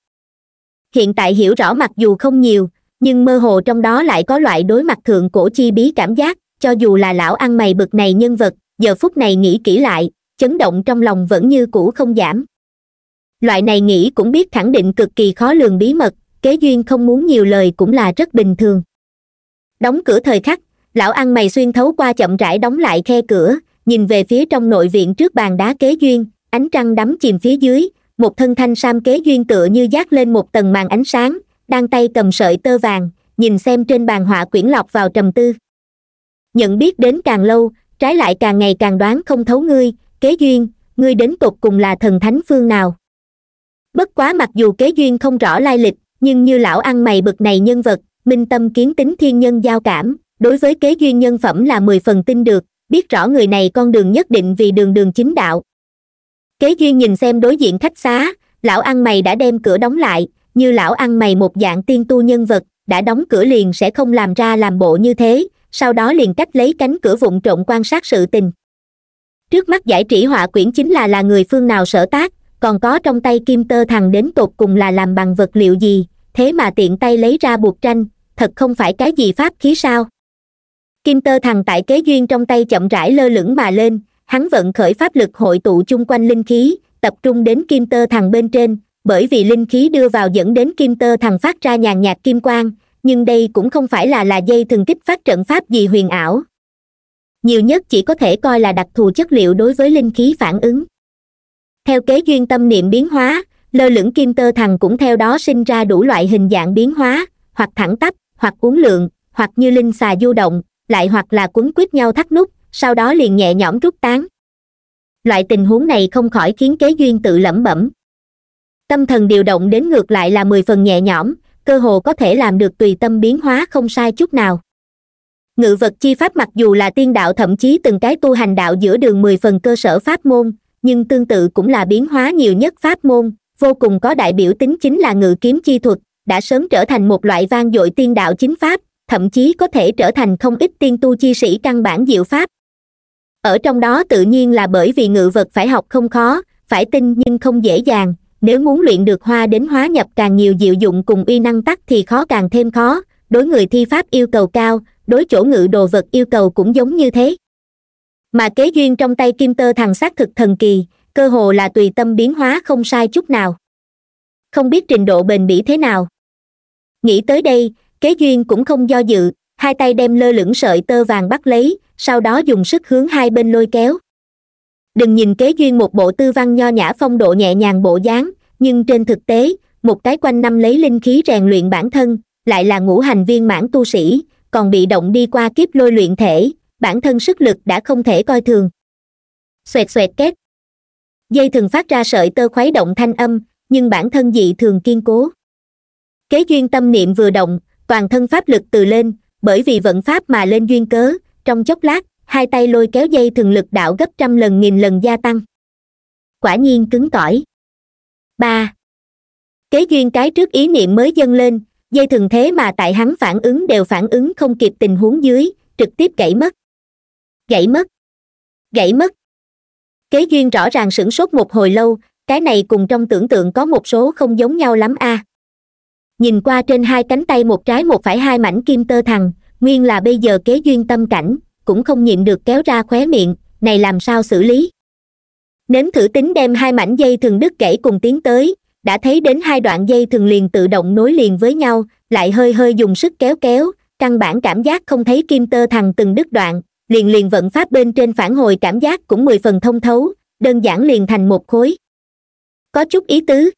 hiện tại hiểu rõ mặc dù không nhiều nhưng mơ hồ trong đó lại có loại đối mặt thượng cổ chi bí cảm giác cho dù là lão ăn mày bực này nhân vật giờ phút này nghĩ kỹ lại chấn động trong lòng vẫn như cũ không giảm loại này nghĩ cũng biết khẳng định cực kỳ khó lường bí mật kế duyên không muốn nhiều lời cũng là rất bình thường đóng cửa thời khắc lão ăn mày xuyên thấu qua chậm rãi đóng lại khe cửa nhìn về phía trong nội viện trước bàn đá kế duyên ánh trăng đắm chìm phía dưới một thân thanh sam kế duyên tựa như dát lên một tầng màn ánh sáng đang tay cầm sợi tơ vàng nhìn xem trên bàn họa quyển lọc vào trầm tư nhận biết đến càng lâu trái lại càng ngày càng đoán không thấu ngươi kế duyên ngươi đến tột cùng là thần thánh phương nào bất quá mặc dù kế duyên không rõ lai lịch nhưng như lão ăn mày bực này nhân vật minh tâm kiến tính thiên nhân giao cảm đối với kế duyên nhân phẩm là mười phần tin được biết rõ người này con đường nhất định vì đường đường chính đạo kế duyên nhìn xem đối diện khách xá lão ăn mày đã đem cửa đóng lại như lão ăn mày một dạng tiên tu nhân vật đã đóng cửa liền sẽ không làm ra làm bộ như thế sau đó liền cách lấy cánh cửa vụng trộn quan sát sự tình trước mắt giải trĩ họa quyển chính là là người phương nào sở tác còn có trong tay kim tơ thằng đến tột cùng là làm bằng vật liệu gì thế mà tiện tay lấy ra buộc tranh thật không phải cái gì pháp khí sao kim tơ thằng tại kế duyên trong tay chậm rãi lơ lửng mà lên hắn vận khởi pháp lực hội tụ chung quanh linh khí tập trung đến kim tơ thằng bên trên bởi vì linh khí đưa vào dẫn đến kim tơ thằng phát ra nhàn nhạt kim quang nhưng đây cũng không phải là là dây thường kích phát trận pháp gì huyền ảo nhiều nhất chỉ có thể coi là đặc thù chất liệu đối với linh khí phản ứng theo kế duyên tâm niệm biến hóa lơ lửng kim tơ thằng cũng theo đó sinh ra đủ loại hình dạng biến hóa hoặc thẳng tắp hoặc uốn lượn hoặc như linh xà du động lại hoặc là quấn quýt nhau thắt nút sau đó liền nhẹ nhõm rút tán loại tình huống này không khỏi khiến kế duyên tự lẩm bẩm tâm thần điều động đến ngược lại là mười phần nhẹ nhõm cơ hồ có thể làm được tùy tâm biến hóa không sai chút nào ngự vật chi pháp mặc dù là tiên đạo thậm chí từng cái tu hành đạo giữa đường mười phần cơ sở pháp môn nhưng tương tự cũng là biến hóa nhiều nhất pháp môn vô cùng có đại biểu tính chính là ngự kiếm chi thuật đã sớm trở thành một loại vang dội tiên đạo chính pháp thậm chí có thể trở thành không ít tiên tu chi sĩ căn bản diệu pháp ở trong đó tự nhiên là bởi vì ngự vật phải học không khó phải tin nhưng không dễ dàng nếu muốn luyện được hoa đến hóa nhập càng nhiều diệu dụng cùng uy năng tắc thì khó càng thêm khó đối người thi pháp yêu cầu cao đối chỗ ngự đồ vật yêu cầu cũng giống như thế mà kế duyên trong tay kim tơ thằng xác thực thần kỳ cơ hồ là tùy tâm biến hóa không sai chút nào không biết trình độ bền bỉ thế nào nghĩ tới đây kế duyên cũng không do dự hai tay đem lơ lửng sợi tơ vàng bắt lấy sau đó dùng sức hướng hai bên lôi kéo đừng nhìn kế duyên một bộ tư văn nho nhã phong độ nhẹ nhàng bộ dáng nhưng trên thực tế một cái quanh năm lấy linh khí rèn luyện bản thân lại là ngũ hành viên mãn tu sĩ còn bị động đi qua kiếp lôi luyện thể bản thân sức lực đã không thể coi thường xoẹt xoẹt két dây thường phát ra sợi tơ khuấy động thanh âm nhưng bản thân dị thường kiên cố kế duyên tâm niệm vừa động toàn thân pháp lực từ lên bởi vì vận pháp mà lên duyên cớ trong chốc lát hai tay lôi kéo dây thường lực đạo gấp trăm lần nghìn lần gia tăng quả nhiên cứng cỏi ba kế duyên cái trước ý niệm mới dâng lên dây thường thế mà tại hắn phản ứng đều phản ứng không kịp tình huống dưới trực tiếp gãy mất gãy mất gãy mất kế duyên rõ ràng sửng sốt một hồi lâu cái này cùng trong tưởng tượng có một số không giống nhau lắm a à nhìn qua trên hai cánh tay một trái một phải hai mảnh kim tơ thằng nguyên là bây giờ kế duyên tâm cảnh cũng không nhịn được kéo ra khóe miệng này làm sao xử lý nếm thử tính đem hai mảnh dây thường đứt gãy cùng tiến tới đã thấy đến hai đoạn dây thường liền tự động nối liền với nhau lại hơi hơi dùng sức kéo kéo căn bản cảm giác không thấy kim tơ thằng từng đứt đoạn liền liền vận pháp bên trên phản hồi cảm giác cũng mười phần thông thấu đơn giản liền thành một khối có chút ý tứ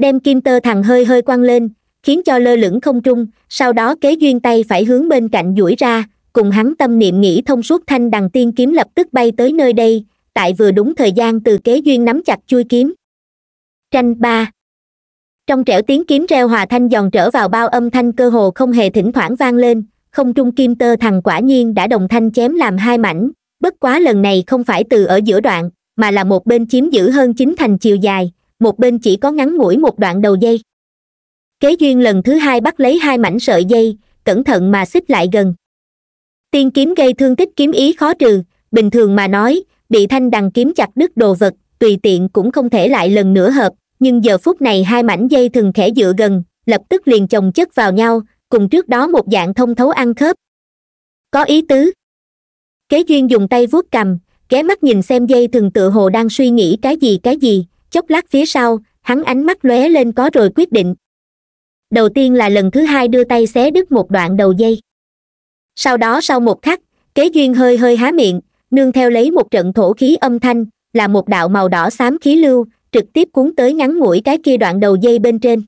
đem kim tơ thằng hơi hơi quăng lên khiến cho lơ lửng không trung sau đó kế duyên tay phải hướng bên cạnh duỗi ra cùng hắn tâm niệm nghĩ thông suốt thanh đằng tiên kiếm lập tức bay tới nơi đây tại vừa đúng thời gian từ kế duyên nắm chặt chui kiếm tranh ba trong trẻo tiếng kiếm reo hòa thanh giòn trở vào bao âm thanh cơ hồ không hề thỉnh thoảng vang lên không trung kim tơ thằng quả nhiên đã đồng thanh chém làm hai mảnh bất quá lần này không phải từ ở giữa đoạn mà là một bên chiếm giữ hơn chính thành chiều dài một bên chỉ có ngắn ngủi một đoạn đầu dây kế duyên lần thứ hai bắt lấy hai mảnh sợi dây cẩn thận mà xích lại gần tiên kiếm gây thương tích kiếm ý khó trừ bình thường mà nói bị thanh đằng kiếm chặt đứt đồ vật tùy tiện cũng không thể lại lần nữa hợp nhưng giờ phút này hai mảnh dây thường khẽ dựa gần lập tức liền chồng chất vào nhau cùng trước đó một dạng thông thấu ăn khớp có ý tứ kế duyên dùng tay vuốt cầm ghé mắt nhìn xem dây thường tự hồ đang suy nghĩ cái gì cái gì chốc lát phía sau hắn ánh mắt lóe lên có rồi quyết định đầu tiên là lần thứ hai đưa tay xé đứt một đoạn đầu dây sau đó sau một khắc kế duyên hơi hơi há miệng nương theo lấy một trận thổ khí âm thanh là một đạo màu đỏ xám khí lưu trực tiếp cuốn tới ngắn mũi cái kia đoạn đầu dây bên trên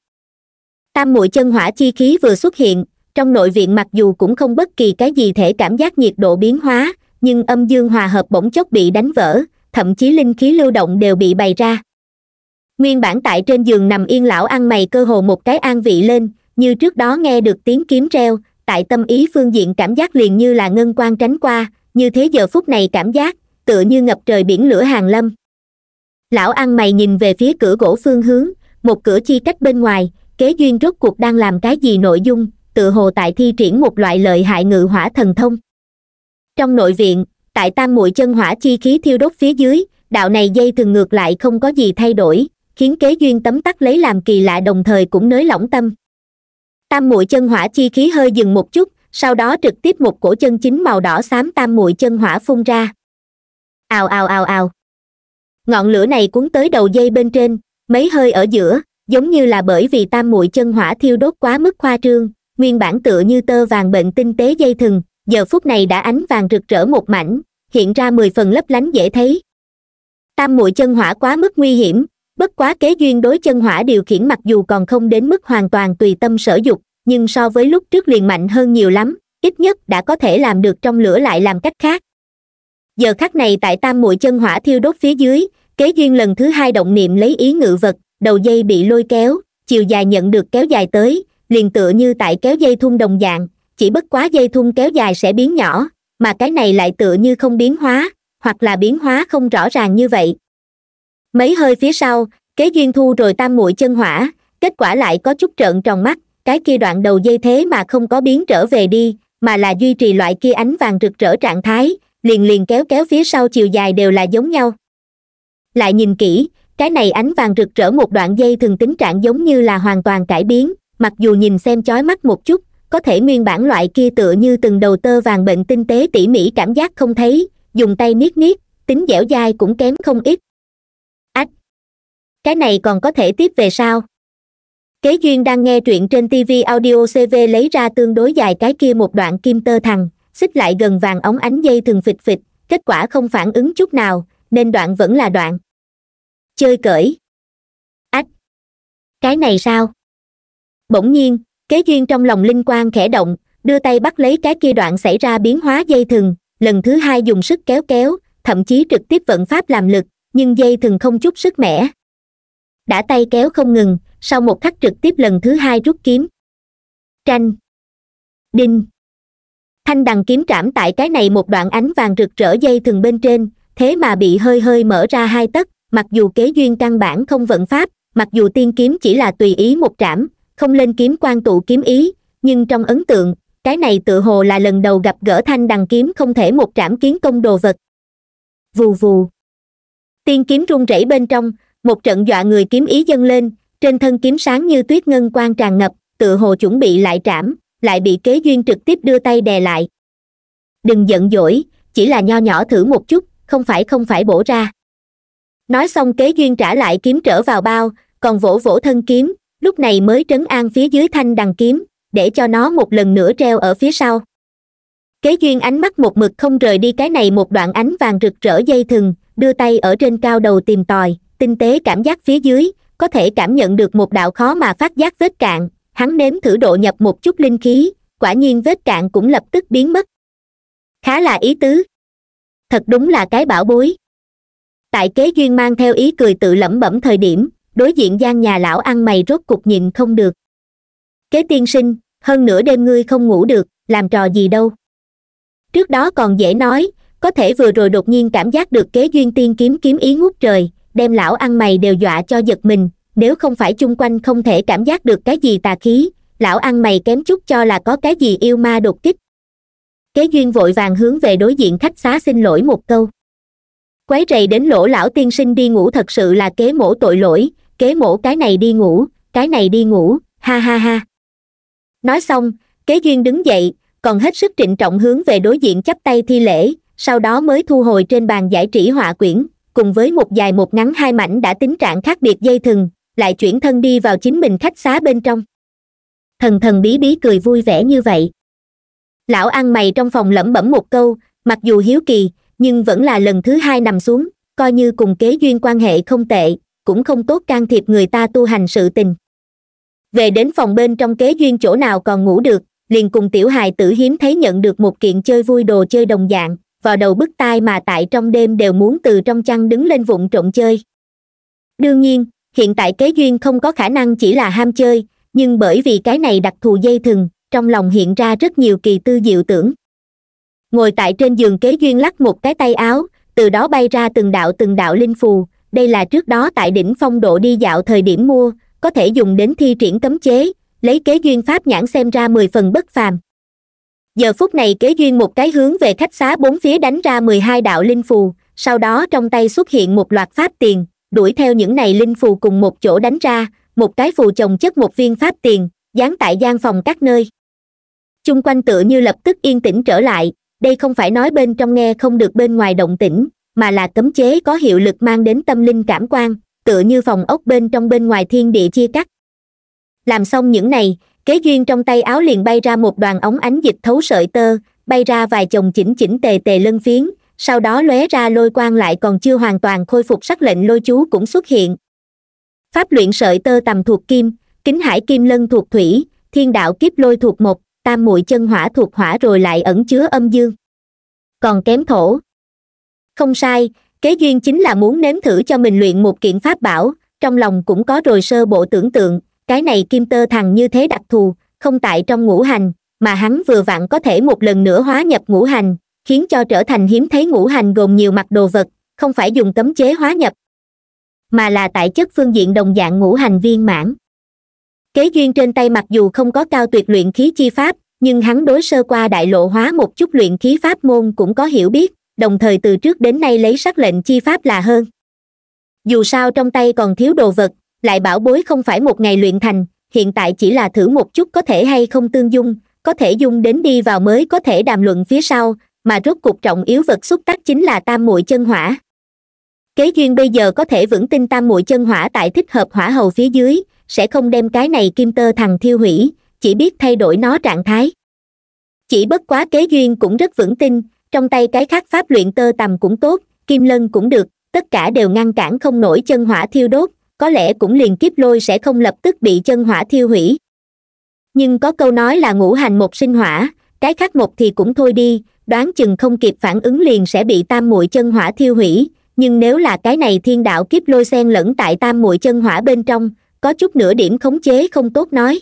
tam mũi chân hỏa chi khí vừa xuất hiện trong nội viện mặc dù cũng không bất kỳ cái gì thể cảm giác nhiệt độ biến hóa nhưng âm dương hòa hợp bỗng chốc bị đánh vỡ thậm chí linh khí lưu động đều bị bày ra nguyên bản tại trên giường nằm yên lão ăn mày cơ hồ một cái an vị lên như trước đó nghe được tiếng kiếm treo tại tâm ý phương diện cảm giác liền như là ngân quan tránh qua như thế giờ phút này cảm giác tựa như ngập trời biển lửa hàng lâm lão ăn mày nhìn về phía cửa gỗ phương hướng một cửa chi cách bên ngoài kế duyên rốt cuộc đang làm cái gì nội dung tự hồ tại thi triển một loại lợi hại ngự hỏa thần thông trong nội viện tại tam muội chân hỏa chi khí thiêu đốt phía dưới đạo này dây thường ngược lại không có gì thay đổi khiến kế duyên tấm tắc lấy làm kỳ lạ đồng thời cũng nới lỏng tâm tam muội chân hỏa chi khí hơi dừng một chút sau đó trực tiếp một cổ chân chính màu đỏ xám tam muội chân hỏa phun ra ào ào ào ào ngọn lửa này cuốn tới đầu dây bên trên mấy hơi ở giữa giống như là bởi vì tam muội chân hỏa thiêu đốt quá mức khoa trương nguyên bản tựa như tơ vàng bệnh tinh tế dây thừng giờ phút này đã ánh vàng rực rỡ một mảnh hiện ra mười phần lấp lánh dễ thấy tam muội chân hỏa quá mức nguy hiểm bất quá kế duyên đối chân hỏa điều khiển mặc dù còn không đến mức hoàn toàn tùy tâm sở dục nhưng so với lúc trước liền mạnh hơn nhiều lắm ít nhất đã có thể làm được trong lửa lại làm cách khác giờ khắc này tại tam muội chân hỏa thiêu đốt phía dưới kế duyên lần thứ hai động niệm lấy ý ngự vật đầu dây bị lôi kéo chiều dài nhận được kéo dài tới liền tựa như tại kéo dây thun đồng dạng chỉ bất quá dây thun kéo dài sẽ biến nhỏ mà cái này lại tựa như không biến hóa hoặc là biến hóa không rõ ràng như vậy mấy hơi phía sau kế duyên thu rồi tam muội chân hỏa kết quả lại có chút trợn tròn mắt cái kia đoạn đầu dây thế mà không có biến trở về đi mà là duy trì loại kia ánh vàng rực rỡ trạng thái liền liền kéo kéo phía sau chiều dài đều là giống nhau lại nhìn kỹ cái này ánh vàng rực rỡ một đoạn dây thường tính trạng giống như là hoàn toàn cải biến mặc dù nhìn xem chói mắt một chút có thể nguyên bản loại kia tựa như từng đầu tơ vàng bệnh tinh tế tỉ mỉ cảm giác không thấy dùng tay niết niết tính dẻo dai cũng kém không ít cái này còn có thể tiếp về sao kế duyên đang nghe truyện trên tv audio cv lấy ra tương đối dài cái kia một đoạn kim tơ thằng xích lại gần vàng ống ánh dây thường phịch phịch kết quả không phản ứng chút nào nên đoạn vẫn là đoạn chơi cởi ách cái này sao bỗng nhiên kế duyên trong lòng linh quan khẽ động đưa tay bắt lấy cái kia đoạn xảy ra biến hóa dây thừng lần thứ hai dùng sức kéo kéo thậm chí trực tiếp vận pháp làm lực nhưng dây thừng không chút sức mẻ đã tay kéo không ngừng sau một khắc trực tiếp lần thứ hai rút kiếm tranh đinh thanh đằng kiếm trảm tại cái này một đoạn ánh vàng rực rỡ dây thừng bên trên thế mà bị hơi hơi mở ra hai tấc mặc dù kế duyên căn bản không vận pháp mặc dù tiên kiếm chỉ là tùy ý một trảm không lên kiếm quan tụ kiếm ý nhưng trong ấn tượng cái này tự hồ là lần đầu gặp gỡ thanh đằng kiếm không thể một trảm kiến công đồ vật vù vù tiên kiếm run rẩy bên trong một trận dọa người kiếm ý dâng lên trên thân kiếm sáng như tuyết ngân quang tràn ngập tự hồ chuẩn bị lại trảm lại bị kế duyên trực tiếp đưa tay đè lại đừng giận dỗi chỉ là nho nhỏ thử một chút không phải không phải bổ ra nói xong kế duyên trả lại kiếm trở vào bao còn vỗ vỗ thân kiếm lúc này mới trấn an phía dưới thanh đằng kiếm để cho nó một lần nữa treo ở phía sau kế duyên ánh mắt một mực không rời đi cái này một đoạn ánh vàng rực rỡ dây thừng đưa tay ở trên cao đầu tìm tòi tinh tế cảm giác phía dưới có thể cảm nhận được một đạo khó mà phát giác vết cạn hắn nếm thử độ nhập một chút linh khí quả nhiên vết cạn cũng lập tức biến mất khá là ý tứ thật đúng là cái bảo bối tại kế duyên mang theo ý cười tự lẩm bẩm thời điểm đối diện gian nhà lão ăn mày rốt cục nhìn không được kế tiên sinh hơn nửa đêm ngươi không ngủ được làm trò gì đâu trước đó còn dễ nói có thể vừa rồi đột nhiên cảm giác được kế duyên tiên kiếm kiếm ý ngút trời đem lão ăn mày đều dọa cho giật mình nếu không phải chung quanh không thể cảm giác được cái gì tà khí lão ăn mày kém chút cho là có cái gì yêu ma đột kích kế duyên vội vàng hướng về đối diện khách xá xin lỗi một câu quấy rầy đến lỗ lão tiên sinh đi ngủ thật sự là kế mổ tội lỗi kế mổ cái này đi ngủ cái này đi ngủ ha ha ha nói xong kế duyên đứng dậy còn hết sức trịnh trọng hướng về đối diện chắp tay thi lễ sau đó mới thu hồi trên bàn giải trí họa quyển cùng với một dài một ngắn hai mảnh đã tính trạng khác biệt dây thừng lại chuyển thân đi vào chính mình khách xá bên trong thần thần bí bí cười vui vẻ như vậy lão ăn mày trong phòng lẩm bẩm một câu mặc dù hiếu kỳ nhưng vẫn là lần thứ hai nằm xuống coi như cùng kế duyên quan hệ không tệ cũng không tốt can thiệp người ta tu hành sự tình về đến phòng bên trong kế duyên chỗ nào còn ngủ được liền cùng tiểu hài tử hiếm thấy nhận được một kiện chơi vui đồ chơi đồng dạng vào đầu bức tai mà tại trong đêm đều muốn từ trong chăn đứng lên vụng trộn chơi đương nhiên hiện tại kế duyên không có khả năng chỉ là ham chơi nhưng bởi vì cái này đặc thù dây thừng trong lòng hiện ra rất nhiều kỳ tư diệu tưởng ngồi tại trên giường kế duyên lắc một cái tay áo từ đó bay ra từng đạo từng đạo linh phù đây là trước đó tại đỉnh phong độ đi dạo thời điểm mua có thể dùng đến thi triển cấm chế lấy kế duyên pháp nhãn xem ra mười phần bất phàm giờ phút này kế duyên một cái hướng về khách xá bốn phía đánh ra mười hai đạo linh phù sau đó trong tay xuất hiện một loạt pháp tiền đuổi theo những này linh phù cùng một chỗ đánh ra một cái phù chồng chất một viên pháp tiền dán tại gian phòng các nơi chung quanh tựa như lập tức yên tĩnh trở lại đây không phải nói bên trong nghe không được bên ngoài động tĩnh mà là cấm chế có hiệu lực mang đến tâm linh cảm quan tựa như phòng ốc bên trong bên ngoài thiên địa chia cắt làm xong những này kế duyên trong tay áo liền bay ra một đoàn ống ánh dịch thấu sợi tơ bay ra vài chồng chỉnh chỉnh tề tề lân phiến sau đó lóe ra lôi quang lại còn chưa hoàn toàn khôi phục sắc lệnh lôi chú cũng xuất hiện pháp luyện sợi tơ tầm thuộc kim kính hải kim lân thuộc thủy thiên đạo kiếp lôi thuộc một tam muội chân hỏa thuộc hỏa rồi lại ẩn chứa âm dương còn kém thổ không sai kế duyên chính là muốn nếm thử cho mình luyện một kiện pháp bảo trong lòng cũng có rồi sơ bộ tưởng tượng cái này kim tơ thằng như thế đặc thù không tại trong ngũ hành mà hắn vừa vặn có thể một lần nữa hóa nhập ngũ hành khiến cho trở thành hiếm thấy ngũ hành gồm nhiều mặt đồ vật không phải dùng cấm chế hóa nhập mà là tại chất phương diện đồng dạng ngũ hành viên mãn kế duyên trên tay mặc dù không có cao tuyệt luyện khí chi pháp nhưng hắn đối sơ qua đại lộ hóa một chút luyện khí pháp môn cũng có hiểu biết đồng thời từ trước đến nay lấy sắc lệnh chi pháp là hơn dù sao trong tay còn thiếu đồ vật lại bảo bối không phải một ngày luyện thành hiện tại chỉ là thử một chút có thể hay không tương dung có thể dung đến đi vào mới có thể đàm luận phía sau mà rốt cuộc trọng yếu vật xúc tác chính là tam muội chân hỏa kế duyên bây giờ có thể vững tin tam muội chân hỏa tại thích hợp hỏa hầu phía dưới sẽ không đem cái này kim tơ thằng thiêu hủy chỉ biết thay đổi nó trạng thái chỉ bất quá kế duyên cũng rất vững tin trong tay cái khác pháp luyện tơ tầm cũng tốt kim lân cũng được tất cả đều ngăn cản không nổi chân hỏa thiêu đốt có lẽ cũng liền kiếp lôi sẽ không lập tức bị chân hỏa thiêu hủy nhưng có câu nói là ngũ hành một sinh hỏa cái khác một thì cũng thôi đi đoán chừng không kịp phản ứng liền sẽ bị tam muội chân hỏa thiêu hủy nhưng nếu là cái này thiên đạo kiếp lôi xen lẫn tại tam muội chân hỏa bên trong có chút nửa điểm khống chế không tốt nói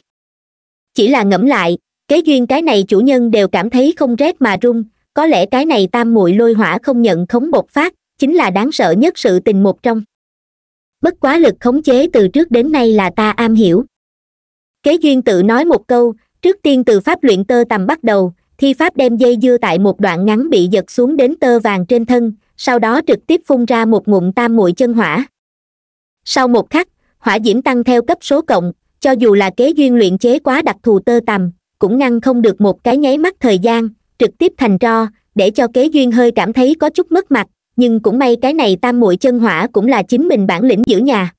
chỉ là ngẫm lại kế duyên cái này chủ nhân đều cảm thấy không rét mà run có lẽ cái này tam muội lôi hỏa không nhận khống bột phát chính là đáng sợ nhất sự tình một trong bất quá lực khống chế từ trước đến nay là ta am hiểu kế duyên tự nói một câu trước tiên từ pháp luyện tơ tầm bắt đầu thi pháp đem dây dưa tại một đoạn ngắn bị giật xuống đến tơ vàng trên thân sau đó trực tiếp phun ra một ngụm tam muội chân hỏa sau một khắc hỏa diễm tăng theo cấp số cộng cho dù là kế duyên luyện chế quá đặc thù tơ tầm cũng ngăn không được một cái nháy mắt thời gian trực tiếp thành tro để cho kế duyên hơi cảm thấy có chút mất mặt nhưng cũng may cái này tam muội chân hỏa cũng là chính mình bản lĩnh giữ nhà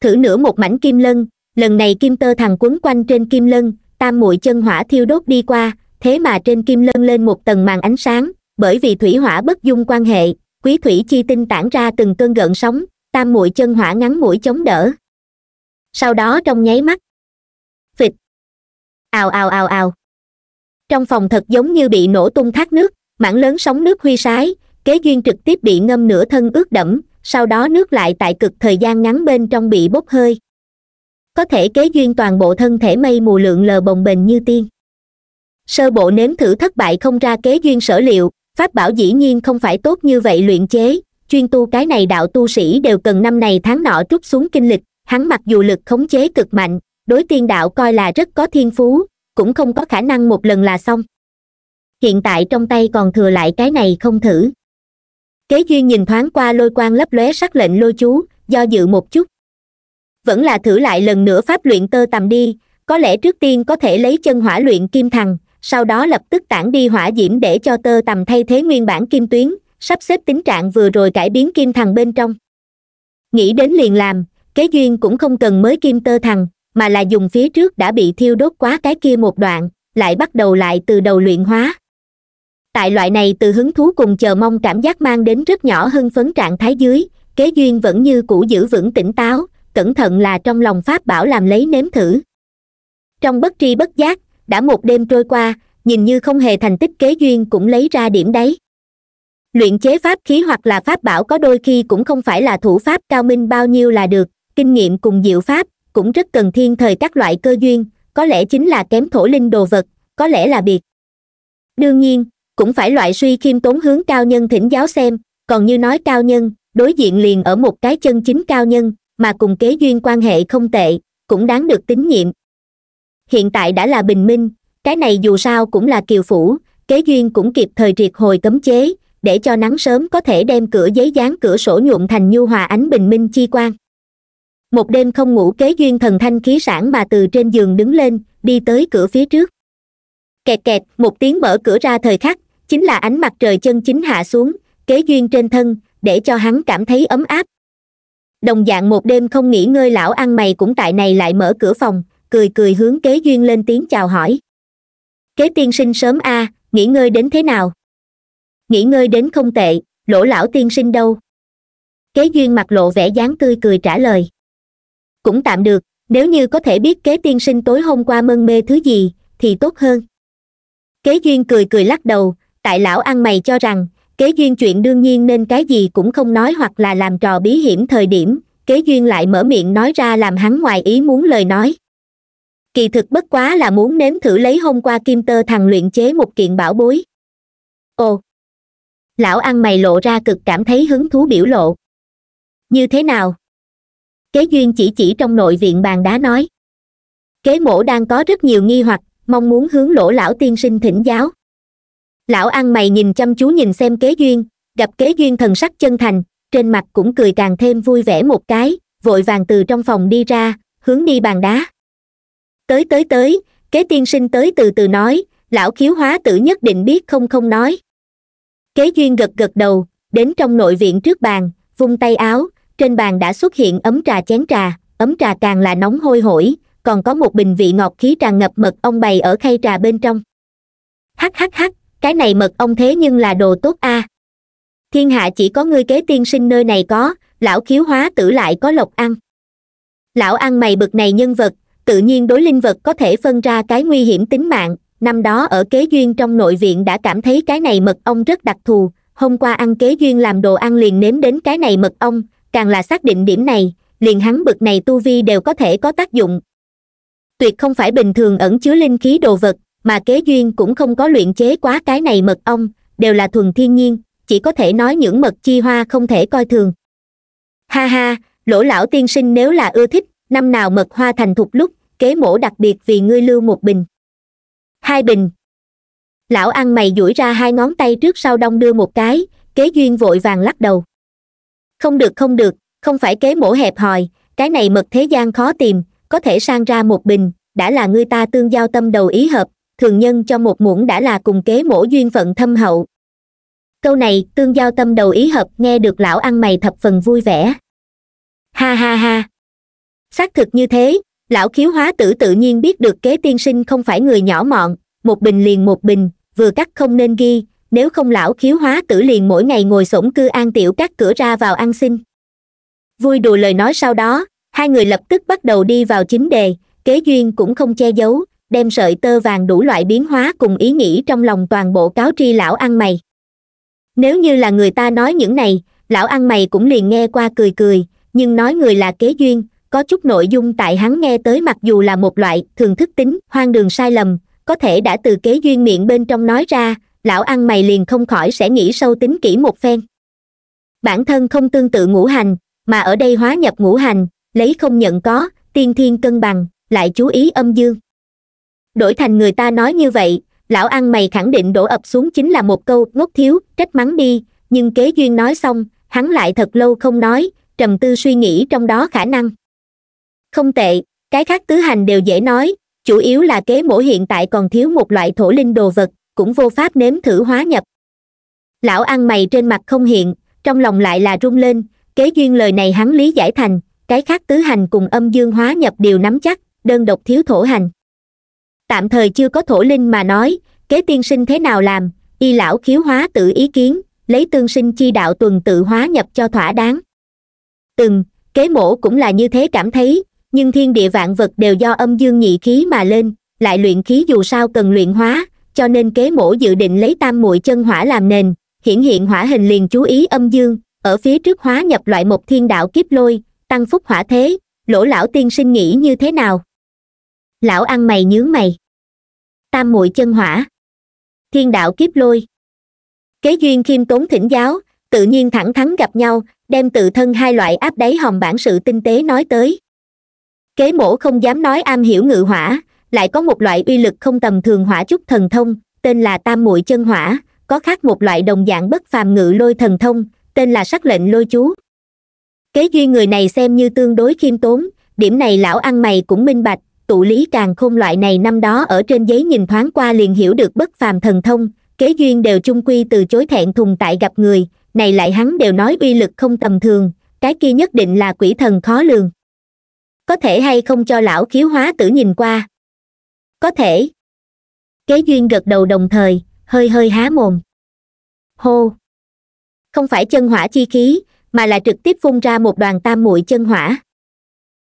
thử nửa một mảnh kim lân lần này kim tơ thằng quấn quanh trên kim lân tam muội chân hỏa thiêu đốt đi qua thế mà trên kim lân lên một tầng màn ánh sáng bởi vì thủy hỏa bất dung quan hệ quý thủy chi tinh tản ra từng cơn gợn sóng tam muội chân hỏa ngắn mũi chống đỡ sau đó trong nháy mắt phịch ào ào ào ào trong phòng thật giống như bị nổ tung thác nước mảng lớn sóng nước huy sái kế duyên trực tiếp bị ngâm nửa thân ướt đẫm sau đó nước lại tại cực thời gian ngắn bên trong bị bốc hơi có thể kế duyên toàn bộ thân thể mây mù lượng lờ bồng bềnh như tiên sơ bộ nếm thử thất bại không ra kế duyên sở liệu pháp bảo dĩ nhiên không phải tốt như vậy luyện chế chuyên tu cái này đạo tu sĩ đều cần năm này tháng nọ trút xuống kinh lịch hắn mặc dù lực khống chế cực mạnh đối tiên đạo coi là rất có thiên phú cũng không có khả năng một lần là xong hiện tại trong tay còn thừa lại cái này không thử kế duyên nhìn thoáng qua lôi quang lấp lóe sắc lệnh lôi chú do dự một chút vẫn là thử lại lần nữa pháp luyện tơ tầm đi có lẽ trước tiên có thể lấy chân hỏa luyện kim thằng sau đó lập tức tản đi hỏa diễm để cho tơ tầm thay thế nguyên bản kim tuyến sắp xếp tính trạng vừa rồi cải biến kim thằng bên trong nghĩ đến liền làm kế duyên cũng không cần mới kim tơ thằng mà là dùng phía trước đã bị thiêu đốt quá cái kia một đoạn lại bắt đầu lại từ đầu luyện hóa tại loại này từ hứng thú cùng chờ mong cảm giác mang đến rất nhỏ hơn phấn trạng thái dưới kế duyên vẫn như cũ giữ vững tỉnh táo cẩn thận là trong lòng pháp bảo làm lấy nếm thử trong bất tri bất giác đã một đêm trôi qua nhìn như không hề thành tích kế duyên cũng lấy ra điểm đấy luyện chế pháp khí hoặc là pháp bảo có đôi khi cũng không phải là thủ pháp cao minh bao nhiêu là được kinh nghiệm cùng diệu pháp cũng rất cần thiên thời các loại cơ duyên có lẽ chính là kém thổ linh đồ vật có lẽ là biệt đương nhiên cũng phải loại suy khiêm tốn hướng cao nhân thỉnh giáo xem còn như nói cao nhân đối diện liền ở một cái chân chính cao nhân mà cùng kế duyên quan hệ không tệ cũng đáng được tín nhiệm hiện tại đã là bình minh cái này dù sao cũng là kiều phủ kế duyên cũng kịp thời triệt hồi cấm chế để cho nắng sớm có thể đem cửa giấy dán cửa sổ nhuộm thành nhu hòa ánh bình minh chi quang một đêm không ngủ kế duyên thần thanh khí sản mà từ trên giường đứng lên đi tới cửa phía trước kẹt kẹt một tiếng mở cửa ra thời khắc chính là ánh mặt trời chân chính hạ xuống kế duyên trên thân để cho hắn cảm thấy ấm áp đồng dạng một đêm không nghỉ ngơi lão ăn mày cũng tại này lại mở cửa phòng cười cười hướng kế duyên lên tiếng chào hỏi kế tiên sinh sớm a à, nghỉ ngơi đến thế nào nghỉ ngơi đến không tệ lỗ lão tiên sinh đâu kế duyên mặt lộ vẻ dáng tươi cười trả lời cũng tạm được nếu như có thể biết kế tiên sinh tối hôm qua mân mê thứ gì thì tốt hơn kế duyên cười cười lắc đầu tại lão ăn mày cho rằng kế duyên chuyện đương nhiên nên cái gì cũng không nói hoặc là làm trò bí hiểm thời điểm kế duyên lại mở miệng nói ra làm hắn ngoài ý muốn lời nói kỳ thực bất quá là muốn nếm thử lấy hôm qua kim tơ thằng luyện chế một kiện bảo bối ồ lão ăn mày lộ ra cực cảm thấy hứng thú biểu lộ như thế nào kế duyên chỉ chỉ trong nội viện bàn đá nói kế mổ đang có rất nhiều nghi hoặc mong muốn hướng lỗ lão tiên sinh thỉnh giáo lão ăn mày nhìn chăm chú nhìn xem kế duyên gặp kế duyên thần sắc chân thành trên mặt cũng cười càng thêm vui vẻ một cái vội vàng từ trong phòng đi ra hướng đi bàn đá tới tới tới kế tiên sinh tới từ từ nói lão khiếu hóa tử nhất định biết không không nói kế duyên gật gật đầu đến trong nội viện trước bàn vung tay áo trên bàn đã xuất hiện ấm trà chén trà ấm trà càng là nóng hôi hổi còn có một bình vị ngọt khí tràn ngập mật ong bày ở khay trà bên trong hắc hắc hắc cái này mật ong thế nhưng là đồ tốt a à. thiên hạ chỉ có ngươi kế tiên sinh nơi này có lão khiếu hóa tử lại có lộc ăn lão ăn mày bực này nhân vật tự nhiên đối linh vật có thể phân ra cái nguy hiểm tính mạng năm đó ở kế duyên trong nội viện đã cảm thấy cái này mật ong rất đặc thù hôm qua ăn kế duyên làm đồ ăn liền nếm đến cái này mật ong càng là xác định điểm này liền hắn bực này tu vi đều có thể có tác dụng tuyệt không phải bình thường ẩn chứa linh khí đồ vật mà kế duyên cũng không có luyện chế quá cái này mật ong đều là thuần thiên nhiên chỉ có thể nói những mật chi hoa không thể coi thường ha ha lỗ lão tiên sinh nếu là ưa thích năm nào mật hoa thành thục lúc kế mổ đặc biệt vì ngươi lưu một bình hai bình lão ăn mày duỗi ra hai ngón tay trước sau đông đưa một cái kế duyên vội vàng lắc đầu không được không được không phải kế mổ hẹp hòi cái này mật thế gian khó tìm có thể sang ra một bình đã là người ta tương giao tâm đầu ý hợp thường nhân cho một muỗng đã là cùng kế mổ duyên phận thâm hậu câu này tương giao tâm đầu ý hợp nghe được lão ăn mày thập phần vui vẻ ha ha ha xác thực như thế lão khiếu hóa tử tự nhiên biết được kế tiên sinh không phải người nhỏ mọn một bình liền một bình vừa cắt không nên ghi nếu không lão khiếu hóa tử liền mỗi ngày ngồi sổng cư an tiểu các cửa ra vào ăn xin vui đùa lời nói sau đó hai người lập tức bắt đầu đi vào chính đề kế duyên cũng không che giấu đem sợi tơ vàng đủ loại biến hóa cùng ý nghĩ trong lòng toàn bộ cáo tri lão ăn mày nếu như là người ta nói những này lão ăn mày cũng liền nghe qua cười cười nhưng nói người là kế duyên có chút nội dung tại hắn nghe tới mặc dù là một loại thường thức tính hoang đường sai lầm có thể đã từ kế duyên miệng bên trong nói ra lão ăn mày liền không khỏi sẽ nghĩ sâu tính kỹ một phen bản thân không tương tự ngũ hành mà ở đây hóa nhập ngũ hành lấy không nhận có tiên thiên cân bằng lại chú ý âm dương đổi thành người ta nói như vậy lão ăn mày khẳng định đổ ập xuống chính là một câu ngốc thiếu trách mắng đi nhưng kế duyên nói xong hắn lại thật lâu không nói trầm tư suy nghĩ trong đó khả năng không tệ cái khác tứ hành đều dễ nói chủ yếu là kế mổ hiện tại còn thiếu một loại thổ linh đồ vật cũng vô pháp nếm thử hóa nhập lão ăn mày trên mặt không hiện trong lòng lại là rung lên kế duyên lời này hắn lý giải thành cái khác tứ hành cùng âm dương hóa nhập đều nắm chắc đơn độc thiếu thổ hành tạm thời chưa có thổ linh mà nói kế tiên sinh thế nào làm y lão khiếu hóa tự ý kiến lấy tương sinh chi đạo tuần tự hóa nhập cho thỏa đáng từng kế mổ cũng là như thế cảm thấy nhưng thiên địa vạn vật đều do âm dương nhị khí mà lên lại luyện khí dù sao cần luyện hóa cho nên kế mổ dự định lấy tam muội chân hỏa làm nền hiển hiện hỏa hình liền chú ý âm dương ở phía trước hóa nhập loại một thiên đạo kiếp lôi tăng phúc hỏa thế lỗ lão tiên sinh nghĩ như thế nào lão ăn mày nhướng mày tam muội chân hỏa thiên đạo kiếp lôi kế duyên khiêm tốn thỉnh giáo tự nhiên thẳng thắn gặp nhau đem tự thân hai loại áp đáy hòm bản sự tinh tế nói tới kế mổ không dám nói am hiểu ngự hỏa lại có một loại uy lực không tầm thường hỏa chút thần thông tên là tam muội chân hỏa có khác một loại đồng dạng bất phàm ngự lôi thần thông tên là sắc lệnh lôi chú kế duy người này xem như tương đối khiêm tốn điểm này lão ăn mày cũng minh bạch tụ lý càng khôn loại này năm đó ở trên giấy nhìn thoáng qua liền hiểu được bất phàm thần thông kế duyên đều chung quy từ chối thẹn thùng tại gặp người này lại hắn đều nói uy lực không tầm thường cái kia nhất định là quỷ thần khó lường có thể hay không cho lão khiếu hóa tử nhìn qua có thể kế duyên gật đầu đồng thời hơi hơi há mồm hô không phải chân hỏa chi khí mà là trực tiếp phun ra một đoàn tam muội chân hỏa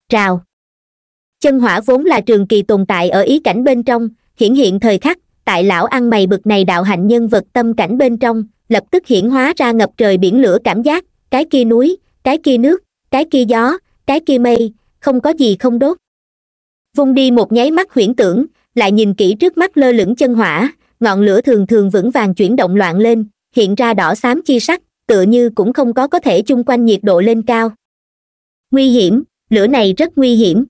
trào chân hỏa vốn là trường kỳ tồn tại ở ý cảnh bên trong hiển hiện thời khắc tại lão ăn mày bực này đạo hạnh nhân vật tâm cảnh bên trong lập tức hiển hóa ra ngập trời biển lửa cảm giác cái kia núi cái kia nước cái kia gió cái kia mây không có gì không đốt vung đi một nháy mắt huyễn tưởng lại nhìn kỹ trước mắt lơ lửng chân hỏa ngọn lửa thường thường vững vàng chuyển động loạn lên hiện ra đỏ xám chi sắc tựa như cũng không có có thể chung quanh nhiệt độ lên cao nguy hiểm lửa này rất nguy hiểm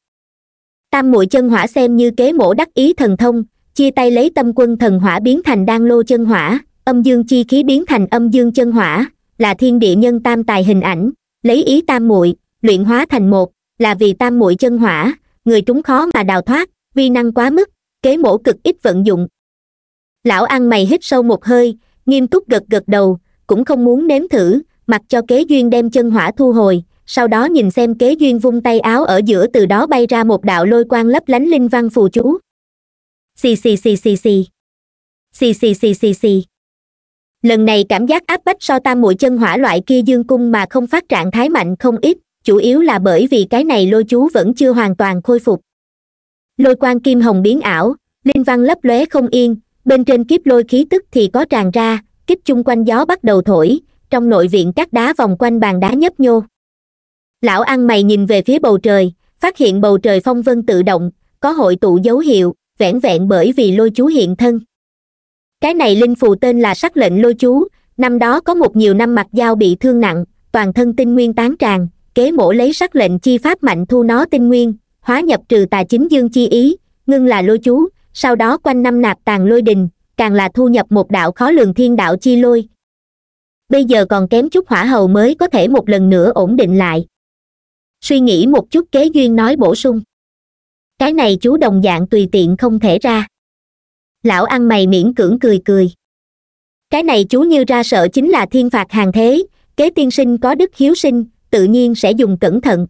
tam muội chân hỏa xem như kế mổ đắc ý thần thông chia tay lấy tâm quân thần hỏa biến thành đan lô chân hỏa âm dương chi khí biến thành âm dương chân hỏa là thiên địa nhân tam tài hình ảnh lấy ý tam muội luyện hóa thành một là vì tam muội chân hỏa người chúng khó mà đào thoát vi năng quá mức kế mổ cực ít vận dụng lão ăn mày hít sâu một hơi nghiêm túc gật gật đầu cũng không muốn nếm thử mặc cho kế duyên đem chân hỏa thu hồi sau đó nhìn xem kế duyên vung tay áo ở giữa từ đó bay ra một đạo lôi quang lấp lánh linh văn phù chú xì xì xì xì xì xì xì xì xì xì lần này cảm giác áp bách so tam mũi chân hỏa loại kia dương cung mà không phát trạng thái mạnh không ít chủ yếu là bởi vì cái này lôi chú vẫn chưa hoàn toàn khôi phục lôi quang kim hồng biến ảo linh văn lấp lóe không yên bên trên kiếp lôi khí tức thì có tràn ra kiếp chung quanh gió bắt đầu thổi trong nội viện các đá vòng quanh bàn đá nhấp nhô lão ăn mày nhìn về phía bầu trời phát hiện bầu trời phong vân tự động có hội tụ dấu hiệu vẻn vẹn bởi vì lôi chú hiện thân cái này linh phù tên là sắc lệnh lôi chú năm đó có một nhiều năm mặt dao bị thương nặng toàn thân tinh nguyên tán tràn kế mổ lấy sắc lệnh chi pháp mạnh thu nó tinh nguyên hóa nhập trừ tà chính dương chi ý ngưng là lôi chú sau đó quanh năm nạp tàn lôi đình càng là thu nhập một đạo khó lường thiên đạo chi lôi bây giờ còn kém chút hỏa hầu mới có thể một lần nữa ổn định lại suy nghĩ một chút kế duyên nói bổ sung cái này chú đồng dạng tùy tiện không thể ra lão ăn mày miễn cưỡng cười cười cái này chú như ra sợ chính là thiên phạt hàng thế kế tiên sinh có đức hiếu sinh tự nhiên sẽ dùng cẩn thận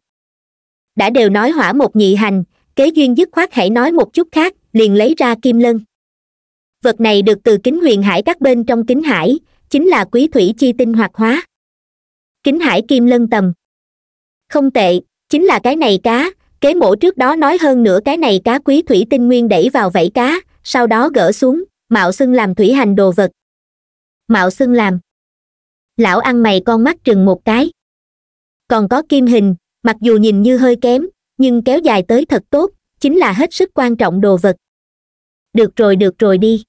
đã đều nói hỏa một nhị hành kế duyên dứt khoát hãy nói một chút khác liền lấy ra kim lân vật này được từ kính huyền hải các bên trong kính hải chính là quý thủy chi tinh hoạt hóa kính hải kim lân tầm không tệ chính là cái này cá kế mổ trước đó nói hơn nữa cái này cá quý thủy tinh nguyên đẩy vào vảy cá sau đó gỡ xuống mạo xưng làm thủy hành đồ vật mạo xưng làm lão ăn mày con mắt trừng một cái còn có kim hình mặc dù nhìn như hơi kém nhưng kéo dài tới thật tốt chính là hết sức quan trọng đồ vật được rồi được rồi đi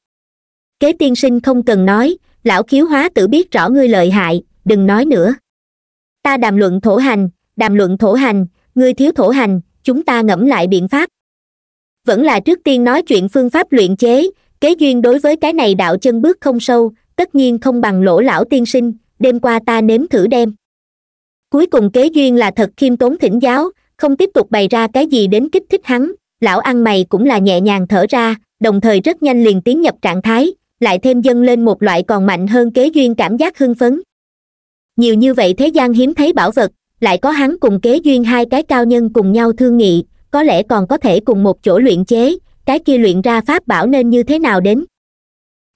kế tiên sinh không cần nói lão khiếu hóa tự biết rõ ngươi lợi hại đừng nói nữa ta đàm luận thổ hành đàm luận thổ hành ngươi thiếu thổ hành chúng ta ngẫm lại biện pháp vẫn là trước tiên nói chuyện phương pháp luyện chế kế duyên đối với cái này đạo chân bước không sâu tất nhiên không bằng lỗ lão tiên sinh đêm qua ta nếm thử đem cuối cùng kế duyên là thật khiêm tốn thỉnh giáo không tiếp tục bày ra cái gì đến kích thích hắn lão ăn mày cũng là nhẹ nhàng thở ra đồng thời rất nhanh liền tiến nhập trạng thái lại thêm dâng lên một loại còn mạnh hơn kế duyên cảm giác hưng phấn nhiều như vậy thế gian hiếm thấy bảo vật lại có hắn cùng kế duyên hai cái cao nhân cùng nhau thương nghị có lẽ còn có thể cùng một chỗ luyện chế cái kia luyện ra pháp bảo nên như thế nào đến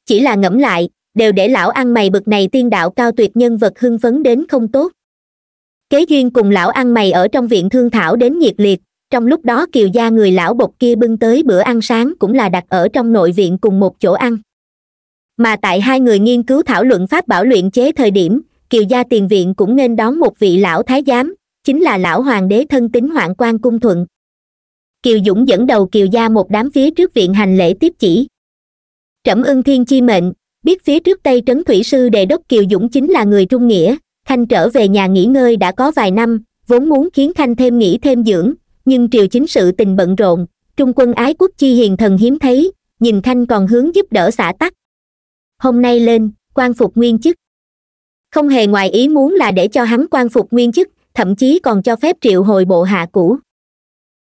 chỉ là ngẫm lại đều để lão ăn mày bực này tiên đạo cao tuyệt nhân vật hưng phấn đến không tốt kế duyên cùng lão ăn mày ở trong viện thương thảo đến nhiệt liệt trong lúc đó kiều gia người lão bột kia bưng tới bữa ăn sáng cũng là đặt ở trong nội viện cùng một chỗ ăn mà tại hai người nghiên cứu thảo luận pháp bảo luyện chế thời điểm kiều gia tiền viện cũng nên đón một vị lão thái giám chính là lão hoàng đế thân tín hoạn quan cung thuận kiều dũng dẫn đầu kiều gia một đám phía trước viện hành lễ tiếp chỉ trẫm ưng thiên chi mệnh biết phía trước tây trấn thủy sư đề đốc kiều dũng chính là người trung nghĩa khanh trở về nhà nghỉ ngơi đã có vài năm vốn muốn khiến khanh thêm nghỉ thêm dưỡng nhưng triều chính sự tình bận rộn trung quân ái quốc chi hiền thần hiếm thấy nhìn khanh còn hướng giúp đỡ xã tắc hôm nay lên quan phục nguyên chức không hề ngoài ý muốn là để cho hắn quan phục nguyên chức thậm chí còn cho phép triệu hồi bộ hạ cũ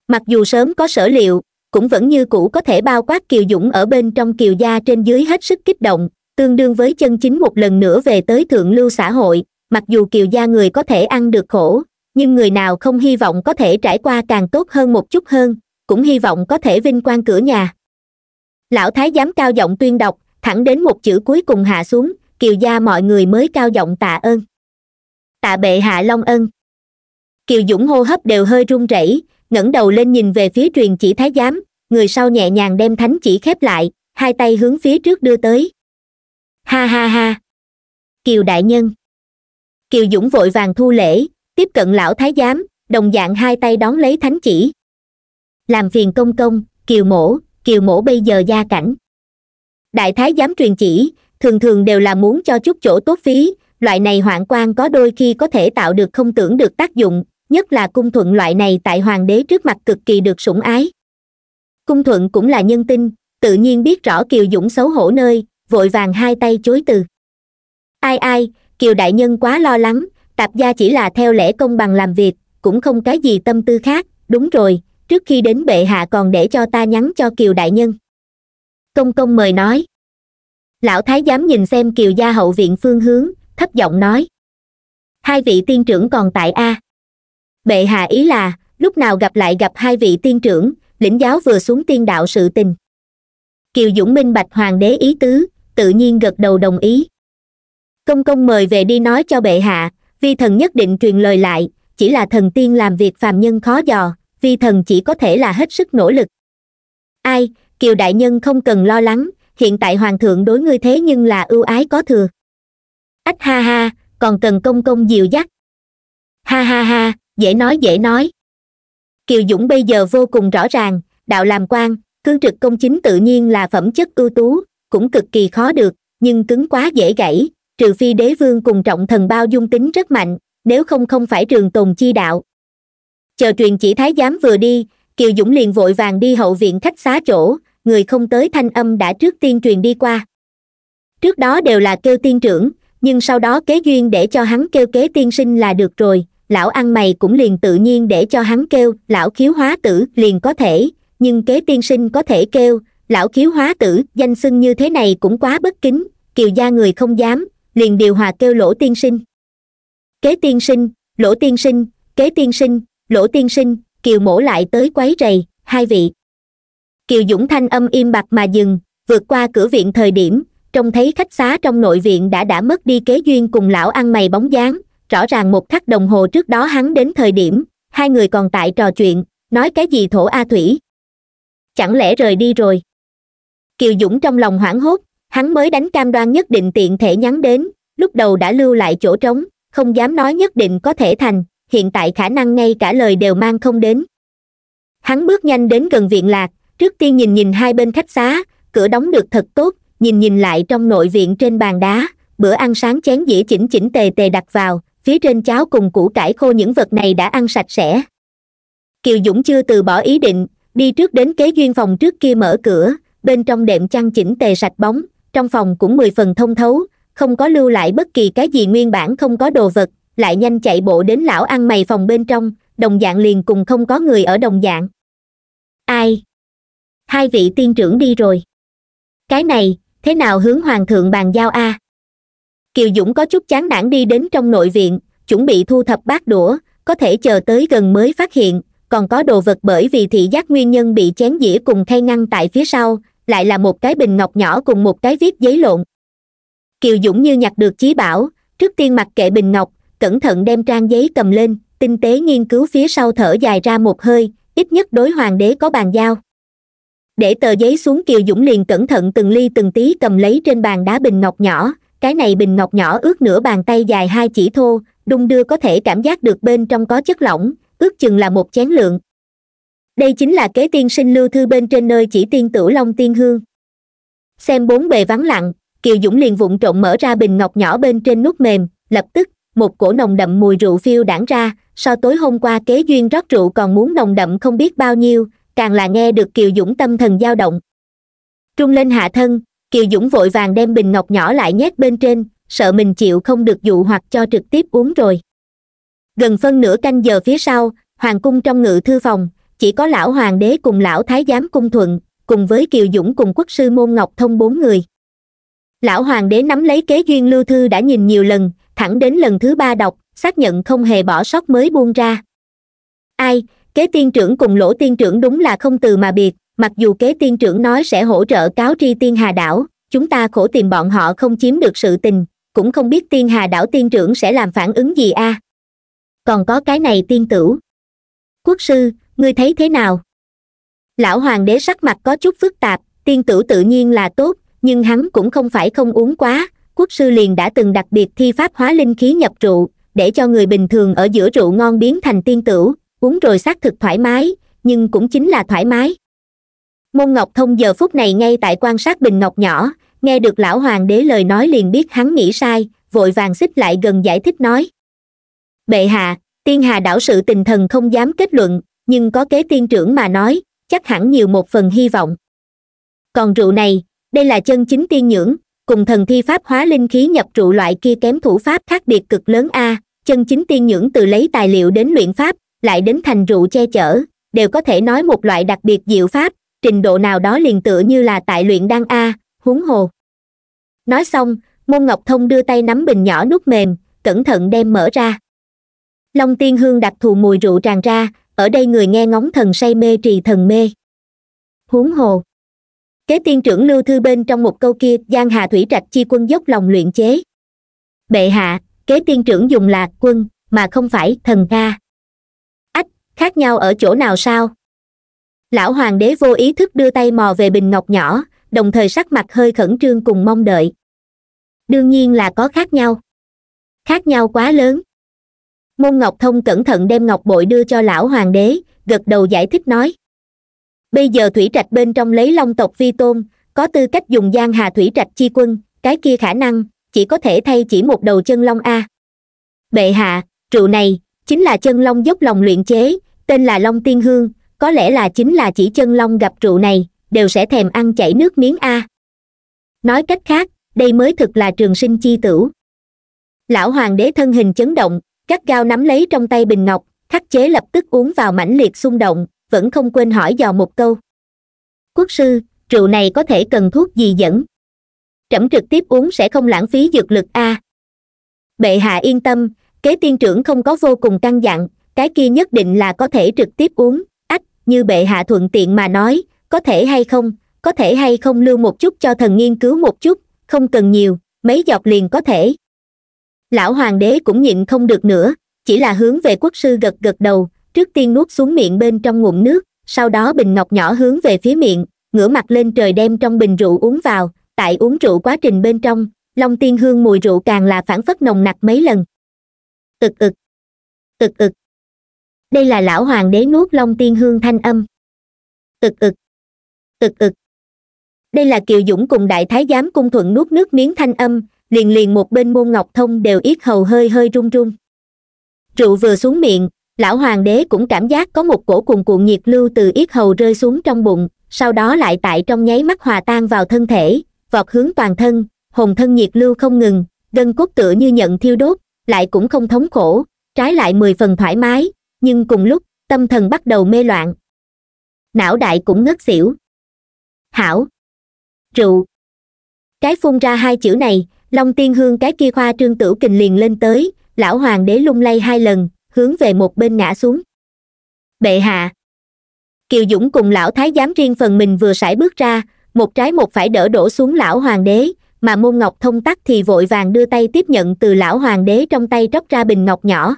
mặc dù sớm có sở liệu cũng vẫn như cũ có thể bao quát kiều dũng ở bên trong kiều gia trên dưới hết sức kích động tương đương với chân chính một lần nữa về tới thượng lưu xã hội mặc dù kiều gia người có thể ăn được khổ nhưng người nào không hy vọng có thể trải qua càng tốt hơn một chút hơn cũng hy vọng có thể vinh quang cửa nhà lão thái giám cao giọng tuyên đọc thẳng đến một chữ cuối cùng hạ xuống kiều gia mọi người mới cao giọng tạ ơn tạ bệ hạ long ân kiều dũng hô hấp đều hơi run rẩy ngẩng đầu lên nhìn về phía truyền chỉ thái giám người sau nhẹ nhàng đem thánh chỉ khép lại hai tay hướng phía trước đưa tới ha ha ha kiều đại nhân kiều dũng vội vàng thu lễ tiếp cận lão thái giám đồng dạng hai tay đón lấy thánh chỉ làm phiền công công kiều mổ kiều mổ bây giờ gia cảnh đại thái giám truyền chỉ thường thường đều là muốn cho chút chỗ tốt phí loại này hoạn quan có đôi khi có thể tạo được không tưởng được tác dụng nhất là cung thuận loại này tại hoàng đế trước mặt cực kỳ được sủng ái cung thuận cũng là nhân tinh tự nhiên biết rõ kiều dũng xấu hổ nơi vội vàng hai tay chối từ ai ai kiều đại nhân quá lo lắng tạp gia chỉ là theo lẽ công bằng làm việc cũng không cái gì tâm tư khác đúng rồi trước khi đến bệ hạ còn để cho ta nhắn cho kiều đại nhân công công mời nói lão thái giám nhìn xem kiều gia hậu viện phương hướng thấp giọng nói hai vị tiên trưởng còn tại a bệ hạ ý là lúc nào gặp lại gặp hai vị tiên trưởng lĩnh giáo vừa xuống tiên đạo sự tình kiều dũng minh bạch hoàng đế ý tứ tự nhiên gật đầu đồng ý công công mời về đi nói cho bệ hạ vi thần nhất định truyền lời lại chỉ là thần tiên làm việc phàm nhân khó dò vi thần chỉ có thể là hết sức nỗ lực ai kiều đại nhân không cần lo lắng hiện tại hoàng thượng đối ngươi thế nhưng là ưu ái có thừa ách ha ha còn cần công công dìu dắt ha ha ha dễ nói dễ nói kiều dũng bây giờ vô cùng rõ ràng đạo làm quan cương trực công chính tự nhiên là phẩm chất ưu tú cũng cực kỳ khó được nhưng cứng quá dễ gãy trừ phi đế vương cùng trọng thần bao dung tính rất mạnh nếu không không phải trường tồn chi đạo chờ truyền chỉ thái giám vừa đi kiều dũng liền vội vàng đi hậu viện khách xá chỗ người không tới thanh âm đã trước tiên truyền đi qua trước đó đều là kêu tiên trưởng nhưng sau đó kế duyên để cho hắn kêu kế tiên sinh là được rồi lão ăn mày cũng liền tự nhiên để cho hắn kêu lão khiếu hóa tử liền có thể nhưng kế tiên sinh có thể kêu lão khiếu hóa tử danh xưng như thế này cũng quá bất kính kiều gia người không dám liền điều hòa kêu lỗ tiên sinh kế tiên sinh lỗ tiên sinh kế tiên sinh lỗ tiên sinh kiều mổ lại tới quấy rầy hai vị kiều dũng thanh âm im bặt mà dừng vượt qua cửa viện thời điểm trông thấy khách xá trong nội viện đã đã mất đi kế duyên cùng lão ăn mày bóng dáng rõ ràng một khắc đồng hồ trước đó hắn đến thời điểm hai người còn tại trò chuyện nói cái gì thổ a thủy chẳng lẽ rời đi rồi kiều dũng trong lòng hoảng hốt hắn mới đánh cam đoan nhất định tiện thể nhắn đến lúc đầu đã lưu lại chỗ trống không dám nói nhất định có thể thành hiện tại khả năng ngay cả lời đều mang không đến hắn bước nhanh đến gần viện lạc trước tiên nhìn nhìn hai bên khách xá cửa đóng được thật tốt nhìn nhìn lại trong nội viện trên bàn đá bữa ăn sáng chén dĩa chỉnh chỉnh tề tề đặt vào phía trên cháo cùng củ cải khô những vật này đã ăn sạch sẽ kiều dũng chưa từ bỏ ý định đi trước đến kế duyên phòng trước kia mở cửa bên trong đệm chăn chỉnh tề sạch bóng trong phòng cũng mười phần thông thấu không có lưu lại bất kỳ cái gì nguyên bản không có đồ vật lại nhanh chạy bộ đến lão ăn mày phòng bên trong đồng dạng liền cùng không có người ở đồng dạng ai hai vị tiên trưởng đi rồi cái này thế nào hướng hoàng thượng bàn giao a à? kiều dũng có chút chán nản đi đến trong nội viện chuẩn bị thu thập bát đũa có thể chờ tới gần mới phát hiện còn có đồ vật bởi vì thị giác nguyên nhân bị chén dĩa cùng khay ngăn tại phía sau lại là một cái bình ngọc nhỏ cùng một cái viết giấy lộn kiều dũng như nhặt được chí bảo trước tiên mặc kệ bình ngọc cẩn thận đem trang giấy cầm lên tinh tế nghiên cứu phía sau thở dài ra một hơi ít nhất đối hoàng đế có bàn giao để tờ giấy xuống kiều dũng liền cẩn thận từng ly từng tí cầm lấy trên bàn đá bình ngọc nhỏ cái này bình ngọc nhỏ ướt nửa bàn tay dài hai chỉ thô đung đưa có thể cảm giác được bên trong có chất lỏng ước chừng là một chén lượng đây chính là kế tiên sinh lưu thư bên trên nơi chỉ tiên tử long tiên hương xem bốn bề vắng lặng kiều dũng liền vụng trộn mở ra bình ngọc nhỏ bên trên nút mềm lập tức một cổ nồng đậm mùi rượu phiêu đảng ra so tối hôm qua kế duyên rót rượu còn muốn nồng đậm không biết bao nhiêu càng là nghe được kiều dũng tâm thần dao động trung lên hạ thân kiều dũng vội vàng đem bình ngọc nhỏ lại nhét bên trên sợ mình chịu không được dụ hoặc cho trực tiếp uống rồi gần phân nửa canh giờ phía sau hoàng cung trong ngự thư phòng chỉ có lão hoàng đế cùng lão thái giám cung thuận cùng với kiều dũng cùng quốc sư môn ngọc thông bốn người lão hoàng đế nắm lấy kế duyên lưu thư đã nhìn nhiều lần thẳng đến lần thứ ba đọc xác nhận không hề bỏ sót mới buông ra ai kế tiên trưởng cùng lỗ tiên trưởng đúng là không từ mà biệt mặc dù kế tiên trưởng nói sẽ hỗ trợ cáo tri tiên hà đảo chúng ta khổ tìm bọn họ không chiếm được sự tình cũng không biết tiên hà đảo tiên trưởng sẽ làm phản ứng gì a à. còn có cái này tiên tử quốc sư ngươi thấy thế nào lão hoàng đế sắc mặt có chút phức tạp tiên tử tự nhiên là tốt nhưng hắn cũng không phải không uống quá quốc sư liền đã từng đặc biệt thi pháp hóa linh khí nhập rượu để cho người bình thường ở giữa rượu ngon biến thành tiên tửu uống rồi xác thực thoải mái nhưng cũng chính là thoải mái môn ngọc thông giờ phút này ngay tại quan sát bình ngọc nhỏ nghe được lão hoàng đế lời nói liền biết hắn nghĩ sai vội vàng xích lại gần giải thích nói bệ hạ tiên hà đảo sự tình thần không dám kết luận nhưng có kế tiên trưởng mà nói chắc hẳn nhiều một phần hy vọng còn rượu này đây là chân chính tiên nhưỡng cùng thần thi pháp hóa linh khí nhập rượu loại kia kém thủ pháp khác biệt cực lớn a chân chính tiên nhưỡng từ lấy tài liệu đến luyện pháp lại đến thành rượu che chở đều có thể nói một loại đặc biệt diệu pháp trình độ nào đó liền tựa như là tại luyện đan a huống hồ nói xong môn ngọc thông đưa tay nắm bình nhỏ nút mềm cẩn thận đem mở ra long tiên hương đặc thù mùi rượu tràn ra ở đây người nghe ngóng thần say mê trì thần mê huống hồ kế tiên trưởng lưu thư bên trong một câu kia giang hà thủy trạch chi quân dốc lòng luyện chế bệ hạ kế tiên trưởng dùng là quân mà không phải thần ca khác nhau ở chỗ nào sao lão hoàng đế vô ý thức đưa tay mò về bình ngọc nhỏ đồng thời sắc mặt hơi khẩn trương cùng mong đợi đương nhiên là có khác nhau khác nhau quá lớn môn ngọc thông cẩn thận đem ngọc bội đưa cho lão hoàng đế gật đầu giải thích nói bây giờ thủy trạch bên trong lấy long tộc vi tôn có tư cách dùng giang hà thủy trạch chi quân cái kia khả năng chỉ có thể thay chỉ một đầu chân long a bệ hạ trụ này chính là chân long dốc lòng luyện chế tên là long tiên hương có lẽ là chính là chỉ chân long gặp rượu này đều sẽ thèm ăn chảy nước miếng a nói cách khác đây mới thực là trường sinh chi tử lão hoàng đế thân hình chấn động các gao nắm lấy trong tay bình ngọc khắc chế lập tức uống vào mãnh liệt xung động vẫn không quên hỏi dò một câu quốc sư rượu này có thể cần thuốc gì dẫn trẫm trực tiếp uống sẽ không lãng phí dược lực a bệ hạ yên tâm kế tiên trưởng không có vô cùng căng dặn cái kia nhất định là có thể trực tiếp uống ách như bệ hạ thuận tiện mà nói có thể hay không có thể hay không lưu một chút cho thần nghiên cứu một chút không cần nhiều mấy giọt liền có thể lão hoàng đế cũng nhịn không được nữa chỉ là hướng về quốc sư gật gật đầu trước tiên nuốt xuống miệng bên trong ngụm nước sau đó bình ngọc nhỏ hướng về phía miệng ngửa mặt lên trời đem trong bình rượu uống vào tại uống rượu quá trình bên trong long tiên hương mùi rượu càng là phản phất nồng nặc mấy lần ực ực ực ực đây là lão hoàng đế nuốt long tiên hương thanh âm ực ực ực ực đây là kiều dũng cùng đại thái giám cung thuận nuốt nước miếng thanh âm liền liền một bên môn ngọc thông đều yết hầu hơi hơi run run rượu vừa xuống miệng lão hoàng đế cũng cảm giác có một cổ cuồn cuộn nhiệt lưu từ yết hầu rơi xuống trong bụng sau đó lại tại trong nháy mắt hòa tan vào thân thể vọt hướng toàn thân hồn thân nhiệt lưu không ngừng gân cốt tựa như nhận thiêu đốt lại cũng không thống khổ trái lại mười phần thoải mái nhưng cùng lúc tâm thần bắt đầu mê loạn não đại cũng ngất xỉu hảo rượu cái phun ra hai chữ này long tiên hương cái kia khoa trương tử kình liền lên tới lão hoàng đế lung lay hai lần hướng về một bên ngã xuống bệ hạ kiều dũng cùng lão thái giám riêng phần mình vừa sải bước ra một trái một phải đỡ đổ xuống lão hoàng đế mà môn ngọc thông tắc thì vội vàng đưa tay tiếp nhận từ lão hoàng đế trong tay tróc ra bình ngọc nhỏ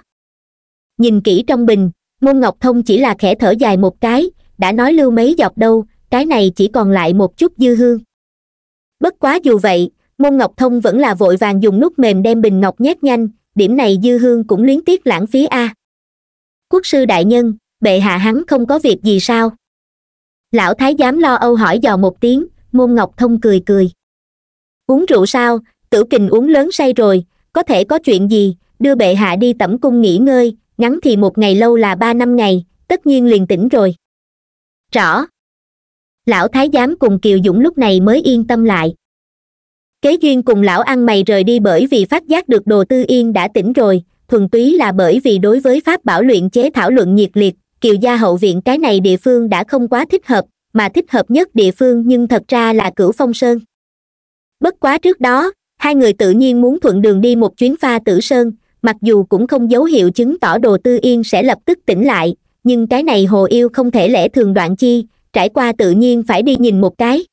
nhìn kỹ trong bình môn ngọc thông chỉ là khẽ thở dài một cái đã nói lưu mấy giọt đâu cái này chỉ còn lại một chút dư hương bất quá dù vậy môn ngọc thông vẫn là vội vàng dùng nút mềm đem bình ngọc nhét nhanh điểm này dư hương cũng luyến tiếc lãng phí a quốc sư đại nhân bệ hạ hắn không có việc gì sao lão thái giám lo âu hỏi dò một tiếng môn ngọc thông cười cười uống rượu sao tử kình uống lớn say rồi có thể có chuyện gì đưa bệ hạ đi tẩm cung nghỉ ngơi ngắn thì một ngày lâu là ba năm ngày tất nhiên liền tỉnh rồi rõ lão thái giám cùng kiều dũng lúc này mới yên tâm lại kế duyên cùng lão ăn mày rời đi bởi vì phát giác được đồ tư yên đã tỉnh rồi thuần túy là bởi vì đối với pháp bảo luyện chế thảo luận nhiệt liệt kiều gia hậu viện cái này địa phương đã không quá thích hợp mà thích hợp nhất địa phương nhưng thật ra là cửu phong sơn bất quá trước đó hai người tự nhiên muốn thuận đường đi một chuyến pha tử sơn mặc dù cũng không dấu hiệu chứng tỏ đồ tư yên sẽ lập tức tỉnh lại nhưng cái này hồ yêu không thể lẽ thường đoạn chi trải qua tự nhiên phải đi nhìn một cái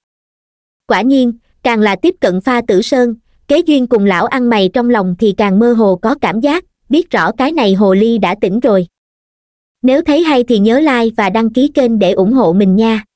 quả nhiên càng là tiếp cận pha tử sơn kế duyên cùng lão ăn mày trong lòng thì càng mơ hồ có cảm giác biết rõ cái này hồ ly đã tỉnh rồi nếu thấy hay thì nhớ like và đăng ký kênh để ủng hộ mình nha